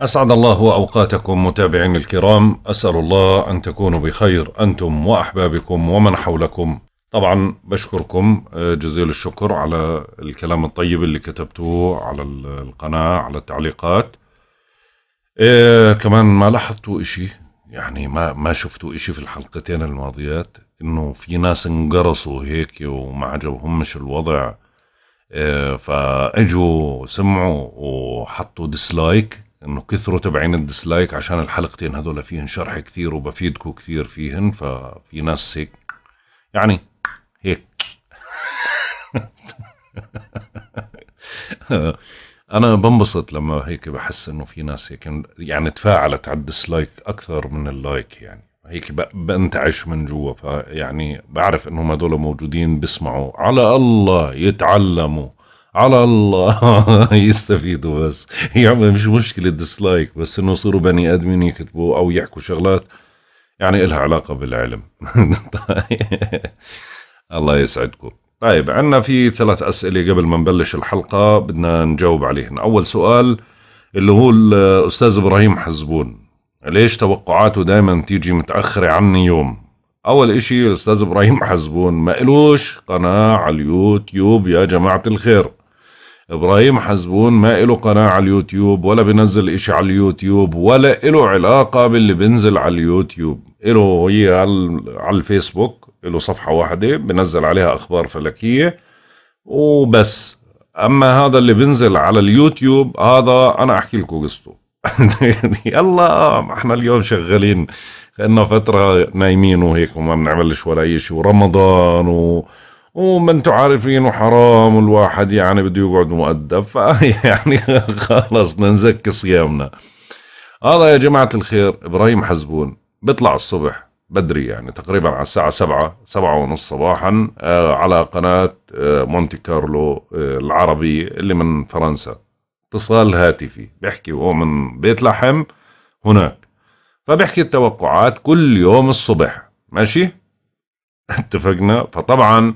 أسعد الله أوقاتكم متابعين الكرام أسأل الله أن تكونوا بخير أنتم وأحبابكم ومن حولكم طبعا بشكركم آه، جزيل الشكر على الكلام الطيب اللي كتبتوه على القناة على التعليقات إيه كمان ما لاحظتوا إشي يعني ما ما شفتوا إشي في الحلقتين الماضيات إنه في ناس انقرصوا هيك وما عجبهمش الوضع إيه فاجوا سمعوا وحطوا ديسلايك انه كثروا تبعين الديسلايك عشان الحلقتين هذول فيهن شرح كثير وبفيدكم كثير فيهن ففي ناس هيك يعني هيك انا بنبسط لما هيك بحس انه في ناس هيك يعني تفاعلت على الديسلايك اكثر من اللايك يعني هيك بنتعش من جوا فيعني بعرف انهم هذول موجودين بسمعوا على الله يتعلموا على الله يستفيدوا بس يعني مش مشكلة ديسلايك بس انه يصيروا بني ادمين يكتبوا او يحكوا شغلات يعني إلها علاقة بالعلم طيب. الله يسعدكم طيب عنا في ثلاث أسئلة قبل ما نبلش الحلقة بدنا نجاوب عليهن أول سؤال اللي هو الأستاذ إبراهيم حزبون ليش توقعاته دايما تيجي متأخرة عني يوم أول إشي الأستاذ إبراهيم حزبون ما إلوش قناة على اليوتيوب يا جماعة الخير ابراهيم حزبون ما له قناه على اليوتيوب ولا بينزل اشي على اليوتيوب ولا له علاقه باللي بينزل على اليوتيوب له هي على الفيسبوك له صفحه واحده بنزل عليها اخبار فلكيه وبس اما هذا اللي بينزل على اليوتيوب هذا انا احكي لكم قصته يلا احنا اليوم شغالين لنا فتره نايمين وهيك وما بنعملش ولا اي شيء ورمضان و... وما انتم عارفين وحرام الواحد يعني بده يقعد مؤدب فيعني خلص نزكي صيامنا هذا يا جماعة الخير إبراهيم حزبون بيطلع الصبح بدري يعني تقريبا على الساعة سبعة سبعة ونص صباحا آه، على قناة آه، مونتي كارلو آه، العربي اللي من فرنسا اتصال هاتفي بيحكي هو من بيت لحم هناك فبيحكي التوقعات كل يوم الصبح ماشي اتفقنا فطبعا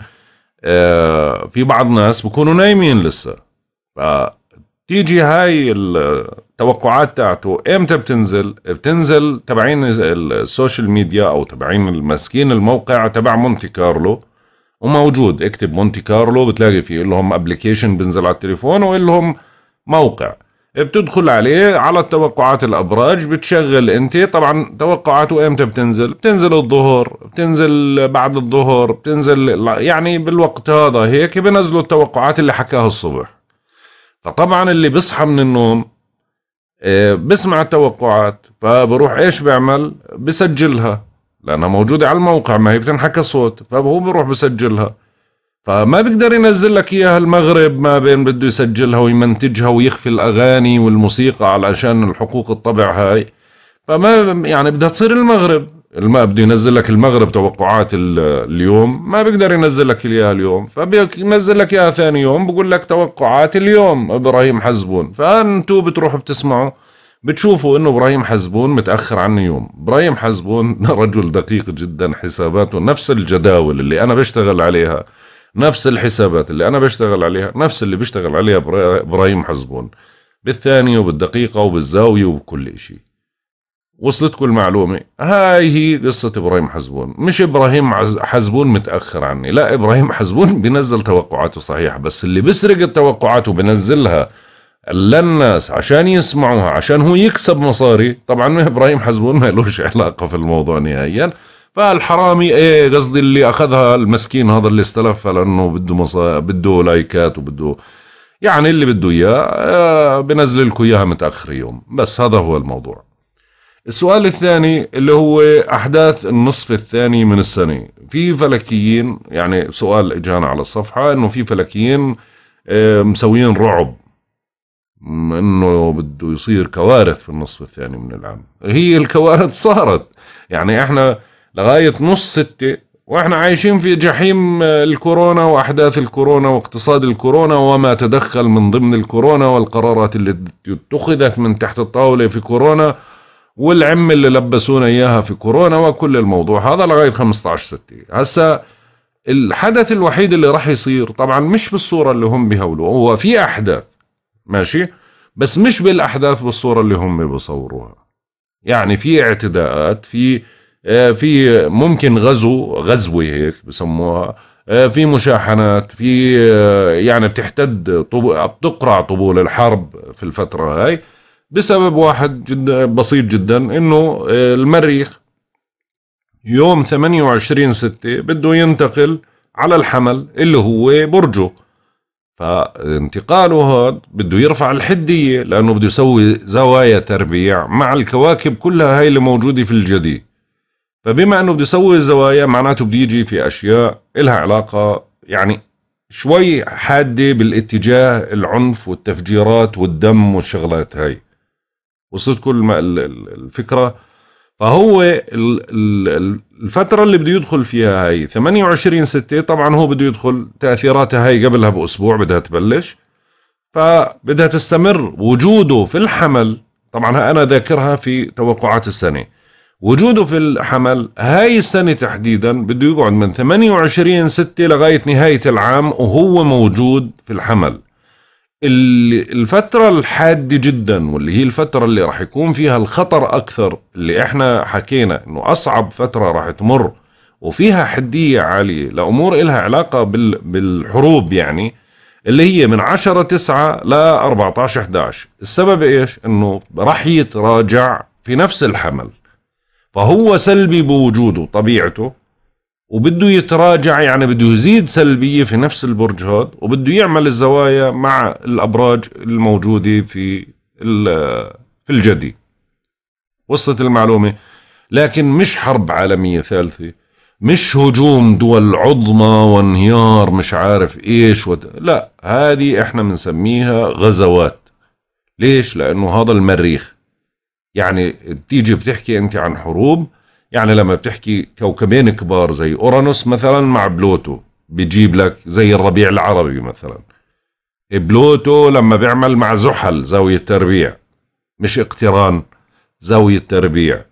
آه، في بعض الناس بكونوا نايمين لسه فتيجي هاي التوقعات تاعته امتى بتنزل بتنزل تبعين السوشيال ميديا او تبعين المسكين الموقع تبع مونتي كارلو وموجود اكتب مونتي كارلو بتلاقي فيه لهم ابلكيشن بنزل على التليفون وإلهم موقع بتدخل عليه على التوقعات الابراج بتشغل انت طبعا توقعاته امتى بتنزل بتنزل الظهر بتنزل بعد الظهر بتنزل يعني بالوقت هذا هيك بنزلوا التوقعات اللي حكاها الصبح فطبعا اللي بيصحى من النوم آه، بسمع التوقعات فبروح ايش بيعمل بسجلها لانها موجوده على الموقع ما هي بتنحكى صوت فهو بروح بسجلها فما بيقدر ينزل لك اياها المغرب ما بين بده يسجلها ويمنتجها ويخفي الاغاني والموسيقى علشان الحقوق الطبع هاي فما يعني بدها تصير المغرب ما بده ينزل لك المغرب توقعات اليوم ما بيقدر ينزل لك اياها اليوم فبينزل لك اياها ثاني يوم بقول لك توقعات اليوم ابراهيم حزبون فانتوا بتروحوا بتسمعوا بتشوفوا انه ابراهيم حزبون متاخر عن يوم ابراهيم حزبون رجل دقيق جدا حساباته نفس الجداول اللي انا بشتغل عليها نفس الحسابات اللي أنا بشتغل عليها نفس اللي بيشتغل عليها إبراهيم حزبون بالثانية وبالدقيقة وبالزاوية وبكل شيء وصلتكم المعلومة هاي هي قصة إبراهيم حزبون مش إبراهيم حزبون متأخر عني لا إبراهيم حزبون بينزل توقعاته صحيحة بس اللي بيسرق التوقعات وبنزلها للناس عشان يسمعوها عشان هو يكسب مصاري طبعا إبراهيم حزبون ما لوش علاقة في الموضوع نهائيا فالحرامي ايه قصدي اللي اخذها المسكين هذا اللي استلفها لانه بده مصا... بده لايكات وبده يعني اللي بده اياه آه، بنزل لكم اياها متاخر يوم بس هذا هو الموضوع السؤال الثاني اللي هو احداث النصف الثاني من السنه في فلكيين يعني سؤال اجانا على الصفحه انه في فلكيين آه، مسويين رعب انه بده يصير كوارث في النصف الثاني من العام هي الكوارث صارت يعني احنا لغاية نص ستة واحنا عايشين في جحيم آه، الكورونا واحداث الكورونا واقتصاد الكورونا وما تدخل من ضمن الكورونا والقرارات اللي اتخذت من تحت الطاوله في كورونا والعم اللي لبسونا اياها في كورونا وكل الموضوع هذا لغايه 15 6 هسا الحدث الوحيد اللي راح يصير طبعا مش بالصوره اللي هم بيهولوا هو في احداث ماشي بس مش بالاحداث بالصوره اللي هم بيصوروها يعني في اعتداءات في آه، في ممكن غزو غزوة هيك بسموها آه، في مشاحنات في آه، يعني بتحتد بتقرع طبول الحرب في الفترة هاي بسبب واحد جدا بسيط جدا انه المريخ يوم 28 ستة بده ينتقل على الحمل اللي هو برجه فانتقاله هاد بده يرفع الحدية لأنه بده يسوي زوايا تربيع مع الكواكب كلها هاي اللي موجودة في الجدي فبما انه بده يسوي الزوايا معناته بده يجي في اشياء إلها علاقه يعني شوي حاده بالاتجاه العنف والتفجيرات والدم والشغلات هاي وصلت كل الفكره فهو الفترة اللي بده يدخل فيها هاي 28 6 طبعا هو بده يدخل تأثيراتها هاي قبلها بأسبوع بدها تبلش فبدها تستمر وجوده في الحمل طبعا أنا ذاكرها في توقعات السنة وجوده في الحمل هاي السنة تحديدا بده يقعد من 28 6 لغاية نهاية العام وهو موجود في الحمل الفترة الحادة جدا واللي هي الفترة اللي راح يكون فيها الخطر أكثر اللي احنا حكينا انه أصعب فترة راح تمر وفيها حدية عالية لأمور إلها علاقة بالحروب يعني اللي هي من 10 9 ل 14 11 السبب ايش انه راح يتراجع في نفس الحمل فهو سلبي بوجوده طبيعته وبده يتراجع يعني بده يزيد سلبية في نفس البرج هاد وبده يعمل الزوايا مع الأبراج الموجودة في في الجدي وصلت المعلومة لكن مش حرب عالمية ثالثة مش هجوم دول عظمى وانهيار مش عارف ايش وت... لا هذه احنا بنسميها غزوات ليش لانه هذا المريخ يعني بتيجي بتحكي انت عن حروب يعني لما بتحكي كوكبين كبار زي اورانوس مثلا مع بلوتو بيجيب لك زي الربيع العربي مثلا بلوتو لما بيعمل مع زحل زاوية تربيع مش اقتران زاوية تربيع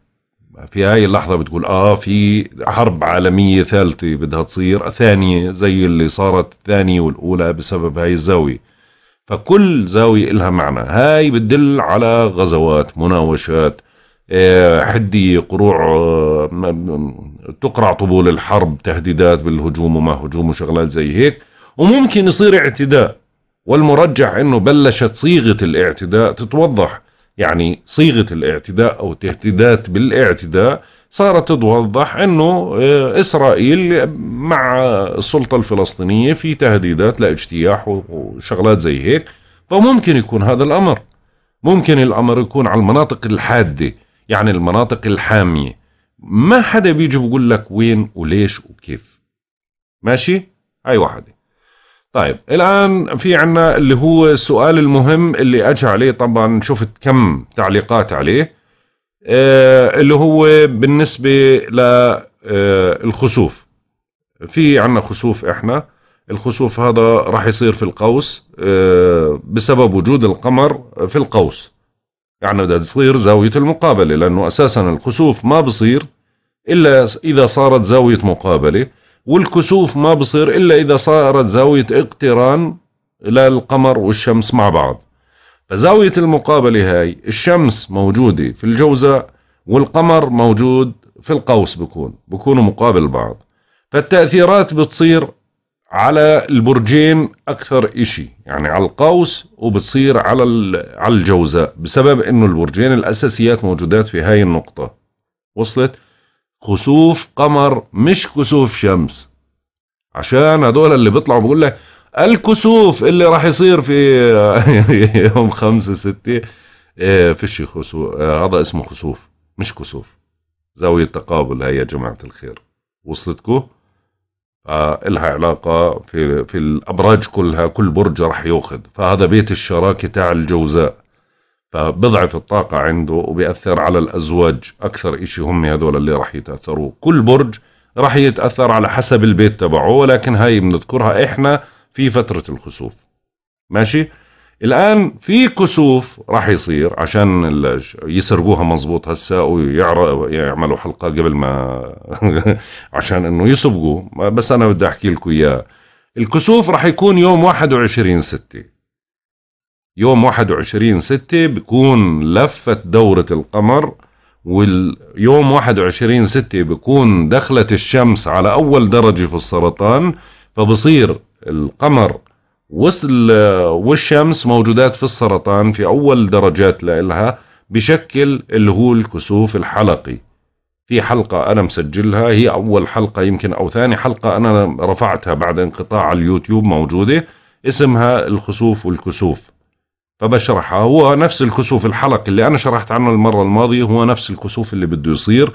في هاي اللحظة بتقول اه في حرب عالمية ثالثة بدها تصير ثانية زي اللي صارت الثانية والأولى بسبب هاي الزاوية فكل زاوية إلها معنى هاي بتدل على غزوات مناوشات آه، حدية قروع آه، تقرع طبول الحرب تهديدات بالهجوم وما هجوم وشغلات زي هيك وممكن يصير اعتداء والمرجح انه بلشت صيغة الاعتداء تتوضح يعني صيغة الاعتداء او التهديدات بالاعتداء صارت توضح انه آه، اسرائيل مع السلطه الفلسطينيه في تهديدات لاجتياح وشغلات زي هيك فممكن يكون هذا الامر ممكن الامر يكون على المناطق الحاده يعني المناطق الحاميه ما حدا بيجي بقول لك وين وليش وكيف ماشي هاي واحده طيب الان في عنا اللي هو السؤال المهم اللي اجى عليه طبعا شفت كم تعليقات عليه آه، اللي هو بالنسبة للخسوف آه، في عنا خسوف احنا الخسوف هذا راح يصير في القوس آه، بسبب وجود القمر في القوس يعني بدها تصير زاوية المقابلة لأنه أساسا الخسوف ما بصير إلا إذا صارت زاوية مقابلة والكسوف ما بصير إلا إذا صارت زاوية اقتران للقمر والشمس مع بعض فزاوية المقابلة هاي الشمس موجودة في الجوزاء والقمر موجود في القوس بكون بكونوا مقابل بعض فالتأثيرات بتصير على البرجين أكثر إشي يعني على القوس وبتصير على على الجوزاء بسبب إنه البرجين الأساسيات موجودات في هاي النقطة وصلت خسوف قمر مش كسوف شمس عشان هدول اللي بيطلعوا بقول لك الكسوف اللي راح يصير في يوم خمسة ستة إيه، فيش خسوف آه، هذا اسمه خسوف مش كسوف زاوية تقابل هي يا جماعة الخير وصلتكم إلها علاقة في, في الأبراج كلها كل برج راح يأخذ فهذا بيت الشراكة تاع الجوزاء فبضعف الطاقة عنده وبيأثر على الأزواج أكثر إشي هم هذول اللي راح يتأثروا كل برج راح يتأثر على حسب البيت تبعه ولكن هاي بنذكرها إحنا في فترة الخسوف ماشي الآن في كسوف راح يصير عشان يسرقوها مزبوط هسا ويعملوا حلقة قبل ما عشان انه يسبقوا بس انا بدي احكي لكم اياه الكسوف راح يكون يوم 21 6 يوم 21 6 بكون لفت دورة القمر واليوم 21 6 بكون دخلت الشمس على أول درجة في السرطان فبصير القمر والشمس موجودات في السرطان في أول درجات لإلها بشكل اللي هو الكسوف الحلقي في حلقة أنا مسجلها هي أول حلقة يمكن أو ثاني حلقة أنا رفعتها بعد انقطاع على اليوتيوب موجودة اسمها الخسوف والكسوف فبشرحها هو نفس الكسوف الحلقي اللي أنا شرحت عنه المرة الماضية هو نفس الكسوف اللي بده يصير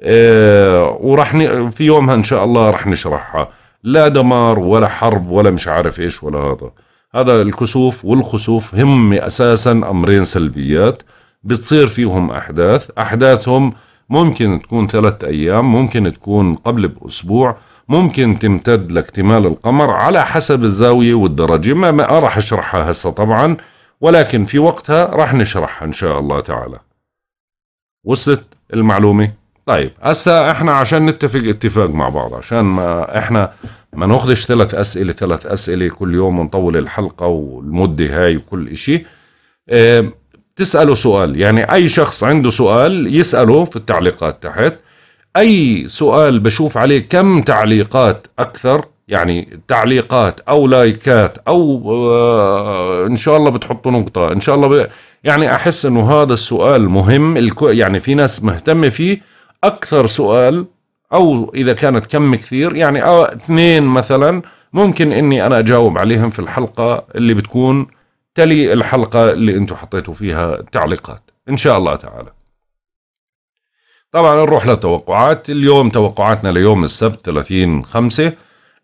اه ورح في يومها إن شاء الله رح نشرحها لا دمار ولا حرب ولا مش عارف ايش ولا هذا هذا الكسوف والخسوف هم اساسا امرين سلبيات بتصير فيهم احداث احداثهم ممكن تكون ثلاثة ايام ممكن تكون قبل باسبوع ممكن تمتد لاكتمال القمر على حسب الزاوية والدرجة ما, ما راح اشرحها هسه طبعا ولكن في وقتها راح نشرحها ان شاء الله تعالى وصلت المعلومة طيب هسه احنا عشان نتفق اتفاق مع بعض عشان ما احنا ما ناخذش ثلاث اسئله ثلاث اسئله كل يوم ونطول الحلقه والمده هاي وكل شيء اه تساله سؤال يعني اي شخص عنده سؤال يساله في التعليقات تحت اي سؤال بشوف عليه كم تعليقات اكثر يعني تعليقات او لايكات او آه، ان شاء الله بتحطوا نقطه ان شاء الله ب... يعني احس انه هذا السؤال مهم الكو... يعني في ناس مهتمه فيه اكثر سؤال او اذا كانت كم كثير يعني أو اثنين مثلا ممكن اني انا اجاوب عليهم في الحلقه اللي بتكون تلي الحلقه اللي انتم حطيتوا فيها التعليقات ان شاء الله تعالى طبعا نروح للتوقعات اليوم توقعاتنا ليوم السبت 30 5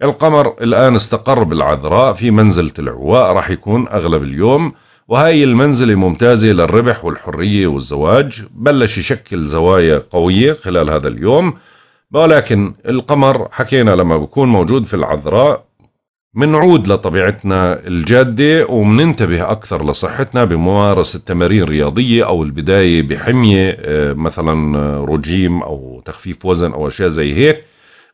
القمر الآن استقر بالعذراء في منزلة العواء راح يكون أغلب اليوم وهاي المنزلة ممتازة للربح والحرية والزواج بلش يشكل زوايا قوية خلال هذا اليوم ولكن القمر حكينا لما بكون موجود في العذراء منعود لطبيعتنا الجادة ومننتبه أكثر لصحتنا بممارسة تمارين رياضية أو البداية بحمية آه، مثلا آه، رجيم أو تخفيف وزن أو أشياء زي هيك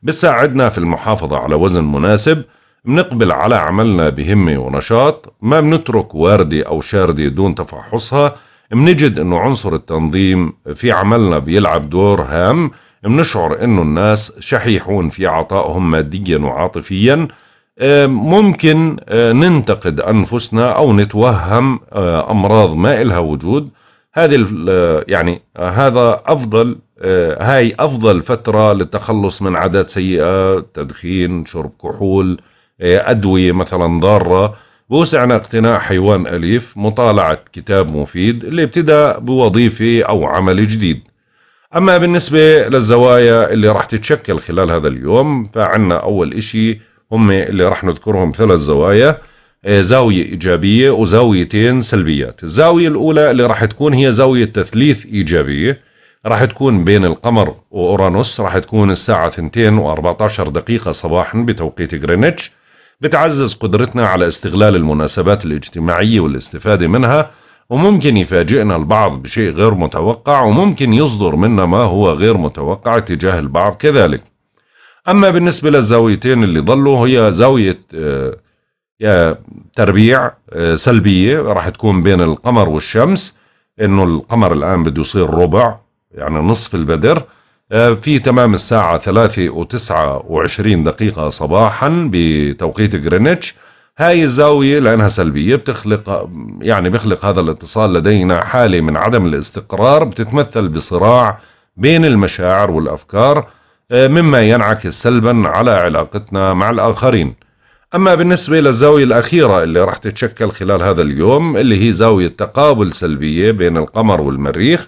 بتساعدنا في المحافظة على وزن مناسب بنقبل على عملنا بهمة ونشاط ما بنترك واردة أو شاردة دون تفحصها بنجد أنه عنصر التنظيم في عملنا بيلعب دور هام بنشعر أنه الناس شحيحون في عطائهم ماديا وعاطفيا آه، ممكن آه، ننتقد أنفسنا أو نتوهم آه، أمراض ما إلها وجود هذه يعني هذا أفضل هاي أفضل فترة للتخلص من عادات سيئة تدخين شرب كحول آه، أدوية مثلا ضارة بوسعنا اقتناء حيوان أليف مطالعة كتاب مفيد اللي ابتدى بوظيفة أو عمل جديد أما بالنسبة للزوايا اللي راح تتشكل خلال هذا اليوم فعنا أول إشي هم اللي راح نذكرهم ثلاث زوايا آه، زاوية إيجابية وزاويتين سلبيات الزاوية الأولى اللي راح تكون هي زاوية تثليث إيجابية راح تكون بين القمر وأورانوس راح تكون الساعة 2 و14 دقيقة صباحا بتوقيت غرينتش بتعزز قدرتنا على استغلال المناسبات الاجتماعية والاستفادة منها وممكن يفاجئنا البعض بشيء غير متوقع وممكن يصدر منا ما هو غير متوقع تجاه البعض كذلك أما بالنسبة للزاويتين اللي ضلوا هي زاوية آه، يا تربيع آه، سلبية راح تكون بين القمر والشمس إنه القمر الآن بده يصير ربع يعني نصف البدر آه، في تمام الساعة ثلاثة وتسعة وعشرين دقيقة صباحا بتوقيت جرينتش هاي الزاوية لأنها سلبية بتخلق يعني بيخلق هذا الاتصال لدينا حالة من عدم الاستقرار بتتمثل بصراع بين المشاعر والأفكار آه، مما ينعكس سلبا على علاقتنا مع الآخرين أما بالنسبة للزاوية الأخيرة اللي راح تتشكل خلال هذا اليوم اللي هي زاوية تقابل سلبية بين القمر والمريخ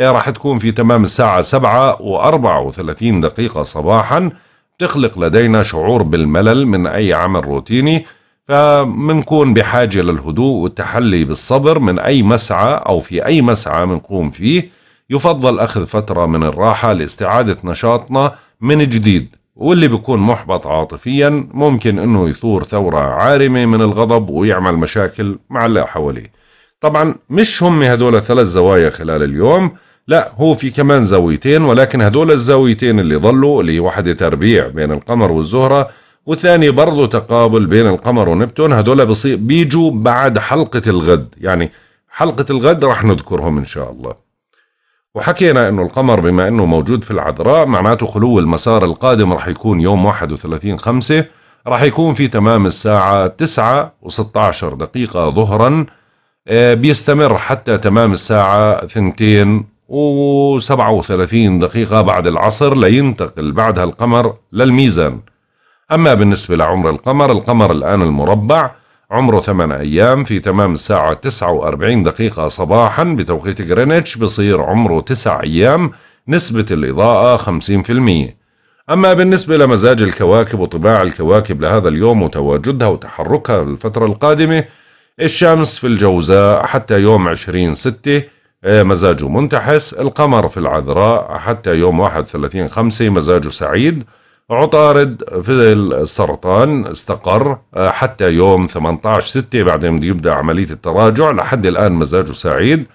إيه، راح تكون في تمام الساعة سبعة وأربعة وثلاثين دقيقة صباحا تخلق لدينا شعور بالملل من أي عمل روتيني فمنكون بحاجة للهدوء والتحلي بالصبر من أي مسعى أو في أي مسعى منقوم فيه يفضل أخذ فترة من الراحة لاستعادة نشاطنا من جديد واللي بيكون محبط عاطفيا ممكن أنه يثور ثورة عارمة من الغضب ويعمل مشاكل مع اللي حواليه طبعا مش هم هدول ثلاث زوايا خلال اليوم لا هو في كمان زاويتين ولكن هدول الزاويتين اللي ضلوا اللي هي واحدة تربيع بين القمر والزهرة والثاني برضه تقابل بين القمر ونبتون هدول بيجوا بعد حلقة الغد يعني حلقة الغد رح نذكرهم إن شاء الله وحكينا أنه القمر بما أنه موجود في العذراء معناته خلو المسار القادم رح يكون يوم 31 خمسة رح يكون في تمام الساعة 9 و16 دقيقة ظهرا آه، بيستمر حتى تمام الساعة 2 و37 دقيقة بعد العصر لينتقل بعدها القمر للميزان أما بالنسبة لعمر القمر القمر الآن المربع عمره 8 أيام في تمام الساعة 49 دقيقة صباحا بتوقيت غرينتش بصير عمره 9 أيام نسبة الإضاءة 50% أما بالنسبة لمزاج الكواكب وطباع الكواكب لهذا اليوم وتواجدها وتحركها الفترة القادمة الشمس في الجوزاء حتى يوم 20 6 إيه، مزاجه منتحس القمر في العذراء حتى يوم 31 خمسة مزاجه سعيد عطارد في السرطان استقر إيه، حتى يوم 18 ستة بعدين يبدأ عملية التراجع لحد الآن مزاجه سعيد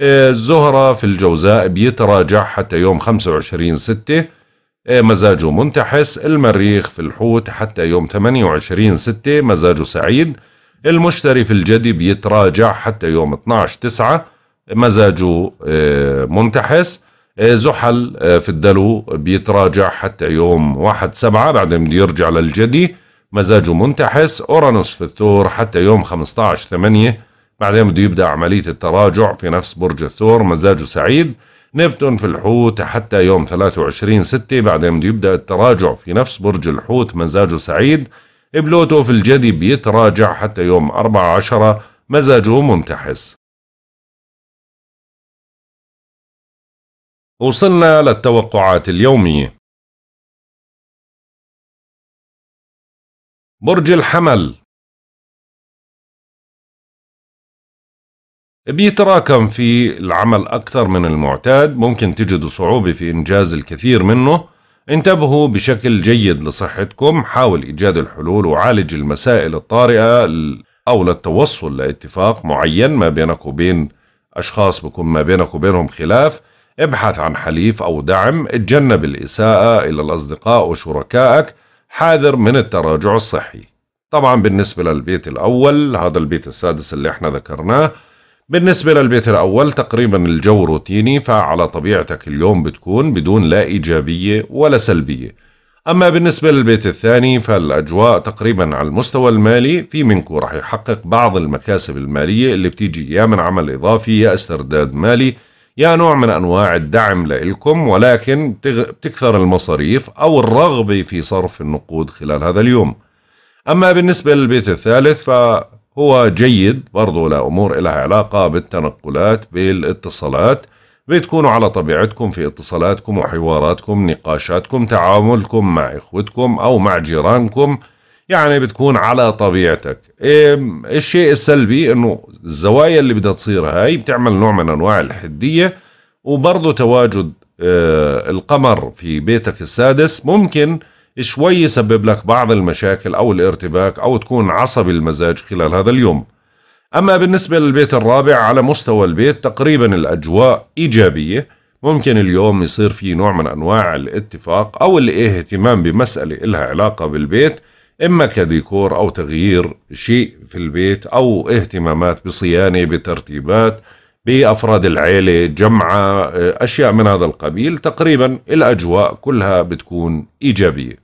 إيه، الزهرة في الجوزاء بيتراجع حتى يوم 25 ستة مزاجه منتحس المريخ في الحوت حتى يوم 28 ستة مزاجه سعيد المشتري في الجدي بيتراجع حتى يوم 12 تسعة مزاجه آه، منتحس آه، زحل آه، في الدلو بيتراجع حتى يوم واحد سبعة بعدين بده يرجع للجدي مزاجه منتحس أورانوس في الثور حتى يوم 15 8 بعدين بده يبدأ عملية التراجع في نفس برج الثور مزاجه سعيد نبتون في الحوت حتى يوم 23 6 بعدين بده يبدأ التراجع في نفس برج الحوت مزاجه سعيد بلوتو في الجدي بيتراجع حتى يوم 14 مزاجه منتحس وصلنا للتوقعات اليومية برج الحمل بيتراكم في العمل أكثر من المعتاد ممكن تجدوا صعوبة في إنجاز الكثير منه انتبهوا بشكل جيد لصحتكم حاول إيجاد الحلول وعالج المسائل الطارئة أو للتوصل لاتفاق معين ما بينك وبين أشخاص بكون ما بينك وبينهم خلاف ابحث عن حليف أو دعم اتجنب الإساءة إلى الأصدقاء وشركائك حاذر من التراجع الصحي طبعا بالنسبة للبيت الأول هذا البيت السادس اللي احنا ذكرناه بالنسبة للبيت الأول تقريبا الجو روتيني فعلى طبيعتك اليوم بتكون بدون لا إيجابية ولا سلبية أما بالنسبة للبيت الثاني فالأجواء تقريبا على المستوى المالي في منكو رح يحقق بعض المكاسب المالية اللي بتيجي يا من عمل إضافي يا استرداد مالي يا نوع من أنواع الدعم لإلكم ولكن بتكثر المصاريف أو الرغبة في صرف النقود خلال هذا اليوم أما بالنسبة للبيت الثالث فهو جيد برضو لأمور لها علاقة بالتنقلات بالاتصالات بتكونوا على طبيعتكم في اتصالاتكم وحواراتكم نقاشاتكم تعاملكم مع إخوتكم أو مع جيرانكم يعني بتكون على طبيعتك الشيء السلبي انه الزوايا اللي بدها تصير هاي بتعمل نوع من انواع الحدية وبرضه تواجد آه، القمر في بيتك السادس ممكن شوي يسبب لك بعض المشاكل او الارتباك او تكون عصبي المزاج خلال هذا اليوم اما بالنسبة للبيت الرابع على مستوى البيت تقريبا الاجواء ايجابية ممكن اليوم يصير في نوع من أنواع الاتفاق أو الاهتمام بمسألة إلها علاقة بالبيت إما كديكور أو تغيير شيء في البيت أو اهتمامات بصيانة بترتيبات بأفراد العيلة جمعة آه، أشياء من هذا القبيل تقريبا الأجواء كلها بتكون إيجابية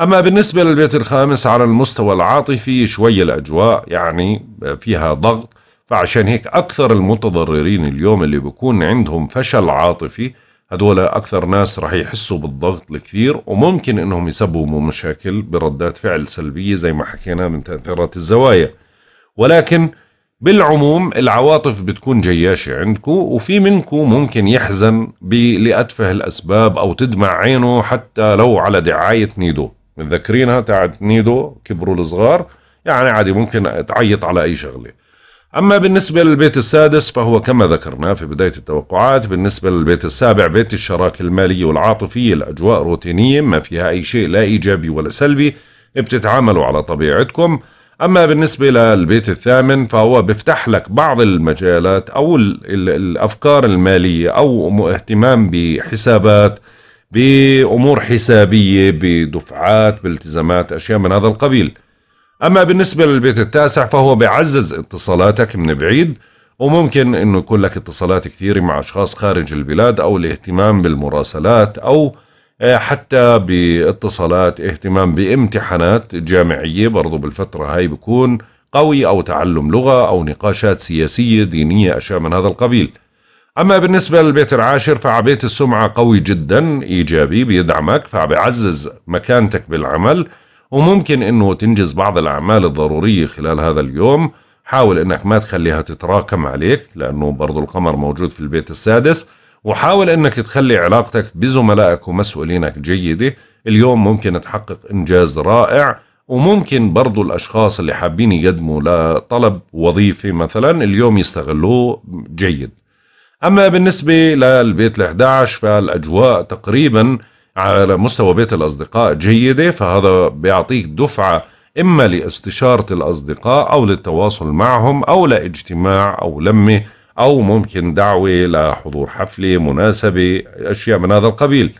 أما بالنسبة للبيت الخامس على المستوى العاطفي شوي الأجواء يعني فيها ضغط فعشان هيك أكثر المتضررين اليوم اللي بكون عندهم فشل عاطفي هدول أكثر ناس رح يحسوا بالضغط الكثير وممكن إنهم يسببوا مشاكل بردات فعل سلبية زي ما حكينا من تأثيرات الزوايا ولكن بالعموم العواطف بتكون جياشة عندكم وفي منكم ممكن يحزن لأتفه الأسباب أو تدمع عينه حتى لو على دعاية نيدو متذكرينها تاعت نيدو كبروا الصغار يعني عادي ممكن تعيط على أي شغلة أما بالنسبة للبيت السادس فهو كما ذكرنا في بداية التوقعات بالنسبة للبيت السابع بيت الشراكة المالية والعاطفية الأجواء روتينية ما فيها أي شيء لا إيجابي ولا سلبي بتتعاملوا على طبيعتكم أما بالنسبة للبيت الثامن فهو بيفتح لك بعض المجالات أو الأفكار المالية أو اهتمام بحسابات بأمور حسابية بدفعات بالتزامات أشياء من هذا القبيل أما بالنسبة للبيت التاسع فهو بيعزز اتصالاتك من بعيد وممكن أنه يكون لك اتصالات كثيرة مع أشخاص خارج البلاد أو الاهتمام بالمراسلات أو آه، حتى باتصالات اهتمام بامتحانات جامعية برضو بالفترة هاي بكون قوي أو تعلم لغة أو نقاشات سياسية دينية أشياء من هذا القبيل أما بالنسبة للبيت العاشر فعبيت السمعة قوي جدا إيجابي بيدعمك فبيعزز مكانتك بالعمل وممكن انه تنجز بعض الاعمال الضرورية خلال هذا اليوم حاول انك ما تخليها تتراكم عليك لانه برضو القمر موجود في البيت السادس وحاول انك تخلي علاقتك بزملائك ومسؤولينك جيدة اليوم ممكن تحقق انجاز رائع وممكن برضو الاشخاص اللي حابين يقدموا لطلب وظيفة مثلا اليوم يستغلوه جيد اما بالنسبة للبيت ال11 فالاجواء تقريبا على مستوى بيت الأصدقاء جيدة فهذا بيعطيك دفعة إما لاستشارة الأصدقاء أو للتواصل معهم أو لاجتماع أو لمة أو ممكن دعوة لحضور حفلة مناسبة أشياء من هذا القبيل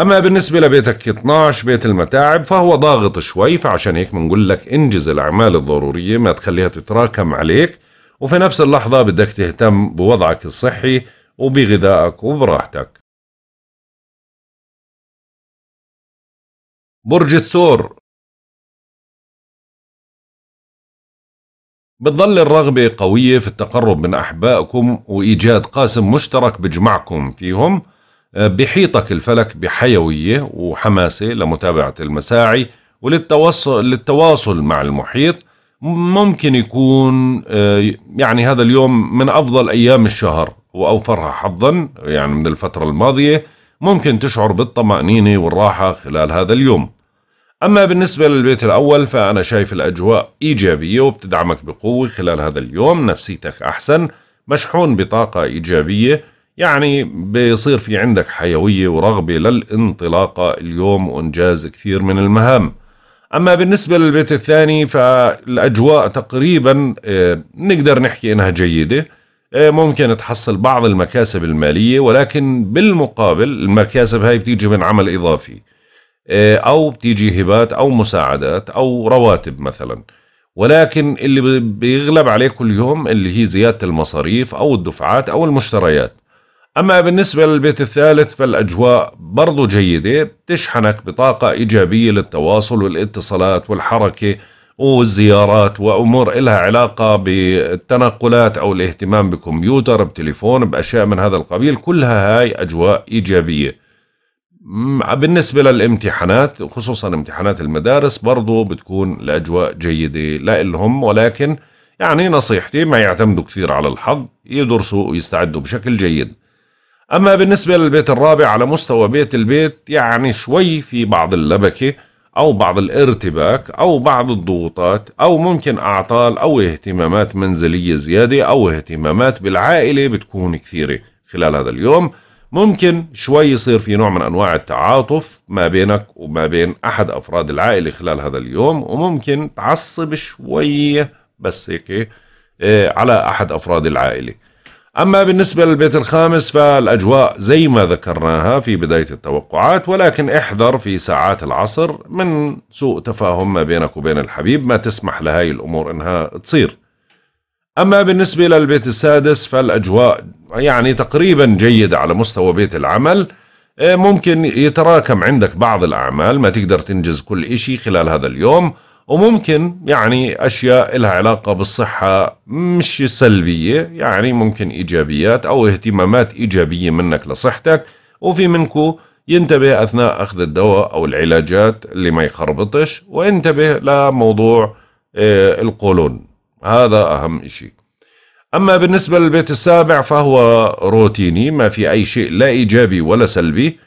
أما بالنسبة لبيتك 12 بيت المتاعب فهو ضاغط شوي فعشان هيك بنقول لك انجز الأعمال الضرورية ما تخليها تتراكم عليك وفي نفس اللحظة بدك تهتم بوضعك الصحي وبغذائك وبراحتك برج الثور بتظل الرغبة قوية في التقرب من أحبائكم وإيجاد قاسم مشترك بجمعكم فيهم آه، بحيطك الفلك بحيوية وحماسة لمتابعة المساعي وللتواصل للتواصل مع المحيط ممكن يكون آه، يعني هذا اليوم من أفضل أيام الشهر وأوفرها حظا يعني من الفترة الماضية ممكن تشعر بالطمأنينة والراحة خلال هذا اليوم أما بالنسبة للبيت الأول فأنا شايف الأجواء إيجابية وبتدعمك بقوة خلال هذا اليوم نفسيتك أحسن مشحون بطاقة إيجابية يعني بيصير في عندك حيوية ورغبة للانطلاقة اليوم وإنجاز كثير من المهام أما بالنسبة للبيت الثاني فالأجواء تقريبا آه، نقدر نحكي إنها جيدة آه، ممكن تحصل بعض المكاسب المالية ولكن بالمقابل المكاسب هاي بتيجي من عمل إضافي آه، أو بتيجي هبات أو مساعدات أو رواتب مثلا ولكن اللي بيغلب عليه كل يوم اللي هي زيادة المصاريف أو الدفعات أو المشتريات أما بالنسبة للبيت الثالث فالأجواء برضو جيدة بتشحنك بطاقة إيجابية للتواصل والاتصالات والحركة وزيارات وأمور إلها علاقة بالتنقلات أو الاهتمام بكمبيوتر بتليفون بأشياء من هذا القبيل كلها هاي أجواء إيجابية بالنسبة للامتحانات خصوصا امتحانات المدارس برضو بتكون الأجواء جيدة لإلهم ولكن يعني نصيحتي ما يعتمدوا كثير على الحظ يدرسوا ويستعدوا بشكل جيد أما بالنسبة للبيت الرابع على مستوى بيت البيت يعني شوي في بعض اللبكة أو بعض الارتباك أو بعض الضغوطات أو ممكن أعطال أو اهتمامات منزلية زيادة أو اهتمامات بالعائلة بتكون كثيرة خلال هذا اليوم ممكن شوي يصير في نوع من أنواع التعاطف ما بينك وما بين أحد أفراد العائلة خلال هذا اليوم وممكن تعصب شوية بس هيك إيه، على أحد أفراد العائلة أما بالنسبة للبيت الخامس فالأجواء زي ما ذكرناها في بداية التوقعات ولكن احذر في ساعات العصر من سوء تفاهم ما بينك وبين الحبيب ما تسمح لهاي الأمور إنها تصير أما بالنسبة للبيت السادس فالأجواء يعني تقريبا جيدة على مستوى بيت العمل إيه، ممكن يتراكم عندك بعض الأعمال ما تقدر تنجز كل إشي خلال هذا اليوم وممكن يعني أشياء لها علاقة بالصحة مش سلبية يعني ممكن إيجابيات أو اهتمامات إيجابية منك لصحتك وفي منكو ينتبه أثناء أخذ الدواء أو العلاجات اللي ما يخربطش وانتبه لموضوع آه، القولون هذا أهم شيء أما بالنسبة للبيت السابع فهو روتيني ما في أي شيء لا إيجابي ولا سلبي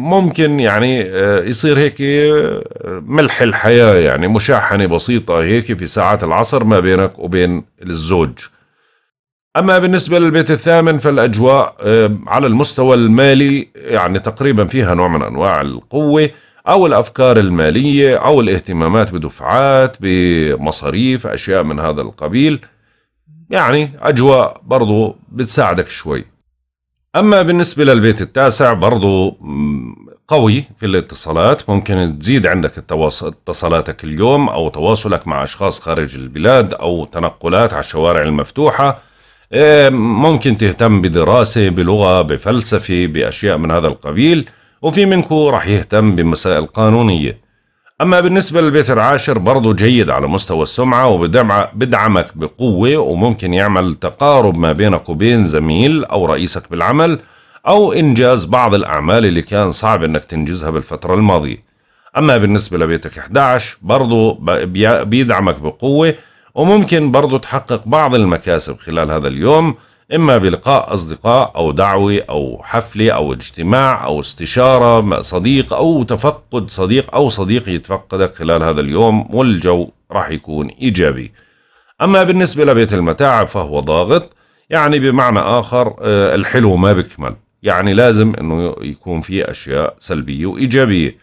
ممكن يعني آه، يصير هيك آه، ملح الحياة يعني مشاحنة بسيطة هيك في ساعات العصر ما بينك وبين الزوج أما بالنسبة للبيت الثامن فالأجواء على المستوى المالي يعني تقريبا فيها نوع من أنواع القوة أو الأفكار المالية أو الاهتمامات بدفعات بمصاريف أشياء من هذا القبيل يعني أجواء برضو بتساعدك شوي أما بالنسبة للبيت التاسع برضو قوي في الاتصالات ممكن تزيد عندك اتصالاتك اليوم أو تواصلك مع أشخاص خارج البلاد أو تنقلات على الشوارع المفتوحة إيه، ممكن تهتم بدراسة بلغة بفلسفة بأشياء من هذا القبيل وفي منكم راح يهتم بمسائل قانونية أما بالنسبة للبيت العاشر برضه جيد على مستوى السمعة وبدعمك بقوة وممكن يعمل تقارب ما بينك وبين زميل أو رئيسك بالعمل أو إنجاز بعض الأعمال اللي كان صعب إنك تنجزها بالفترة الماضية أما بالنسبة لبيتك 11 برضه بيدعمك بقوة وممكن برضه تحقق بعض المكاسب خلال هذا اليوم إما بلقاء أصدقاء أو دعوة أو حفلة أو اجتماع أو استشارة مع صديق أو تفقد صديق أو صديق يتفقدك خلال هذا اليوم والجو راح يكون إيجابي أما بالنسبة لبيت المتاعب فهو ضاغط يعني بمعنى آخر آه، الحلو ما بكمل يعني لازم أنه يكون في أشياء سلبية وإيجابية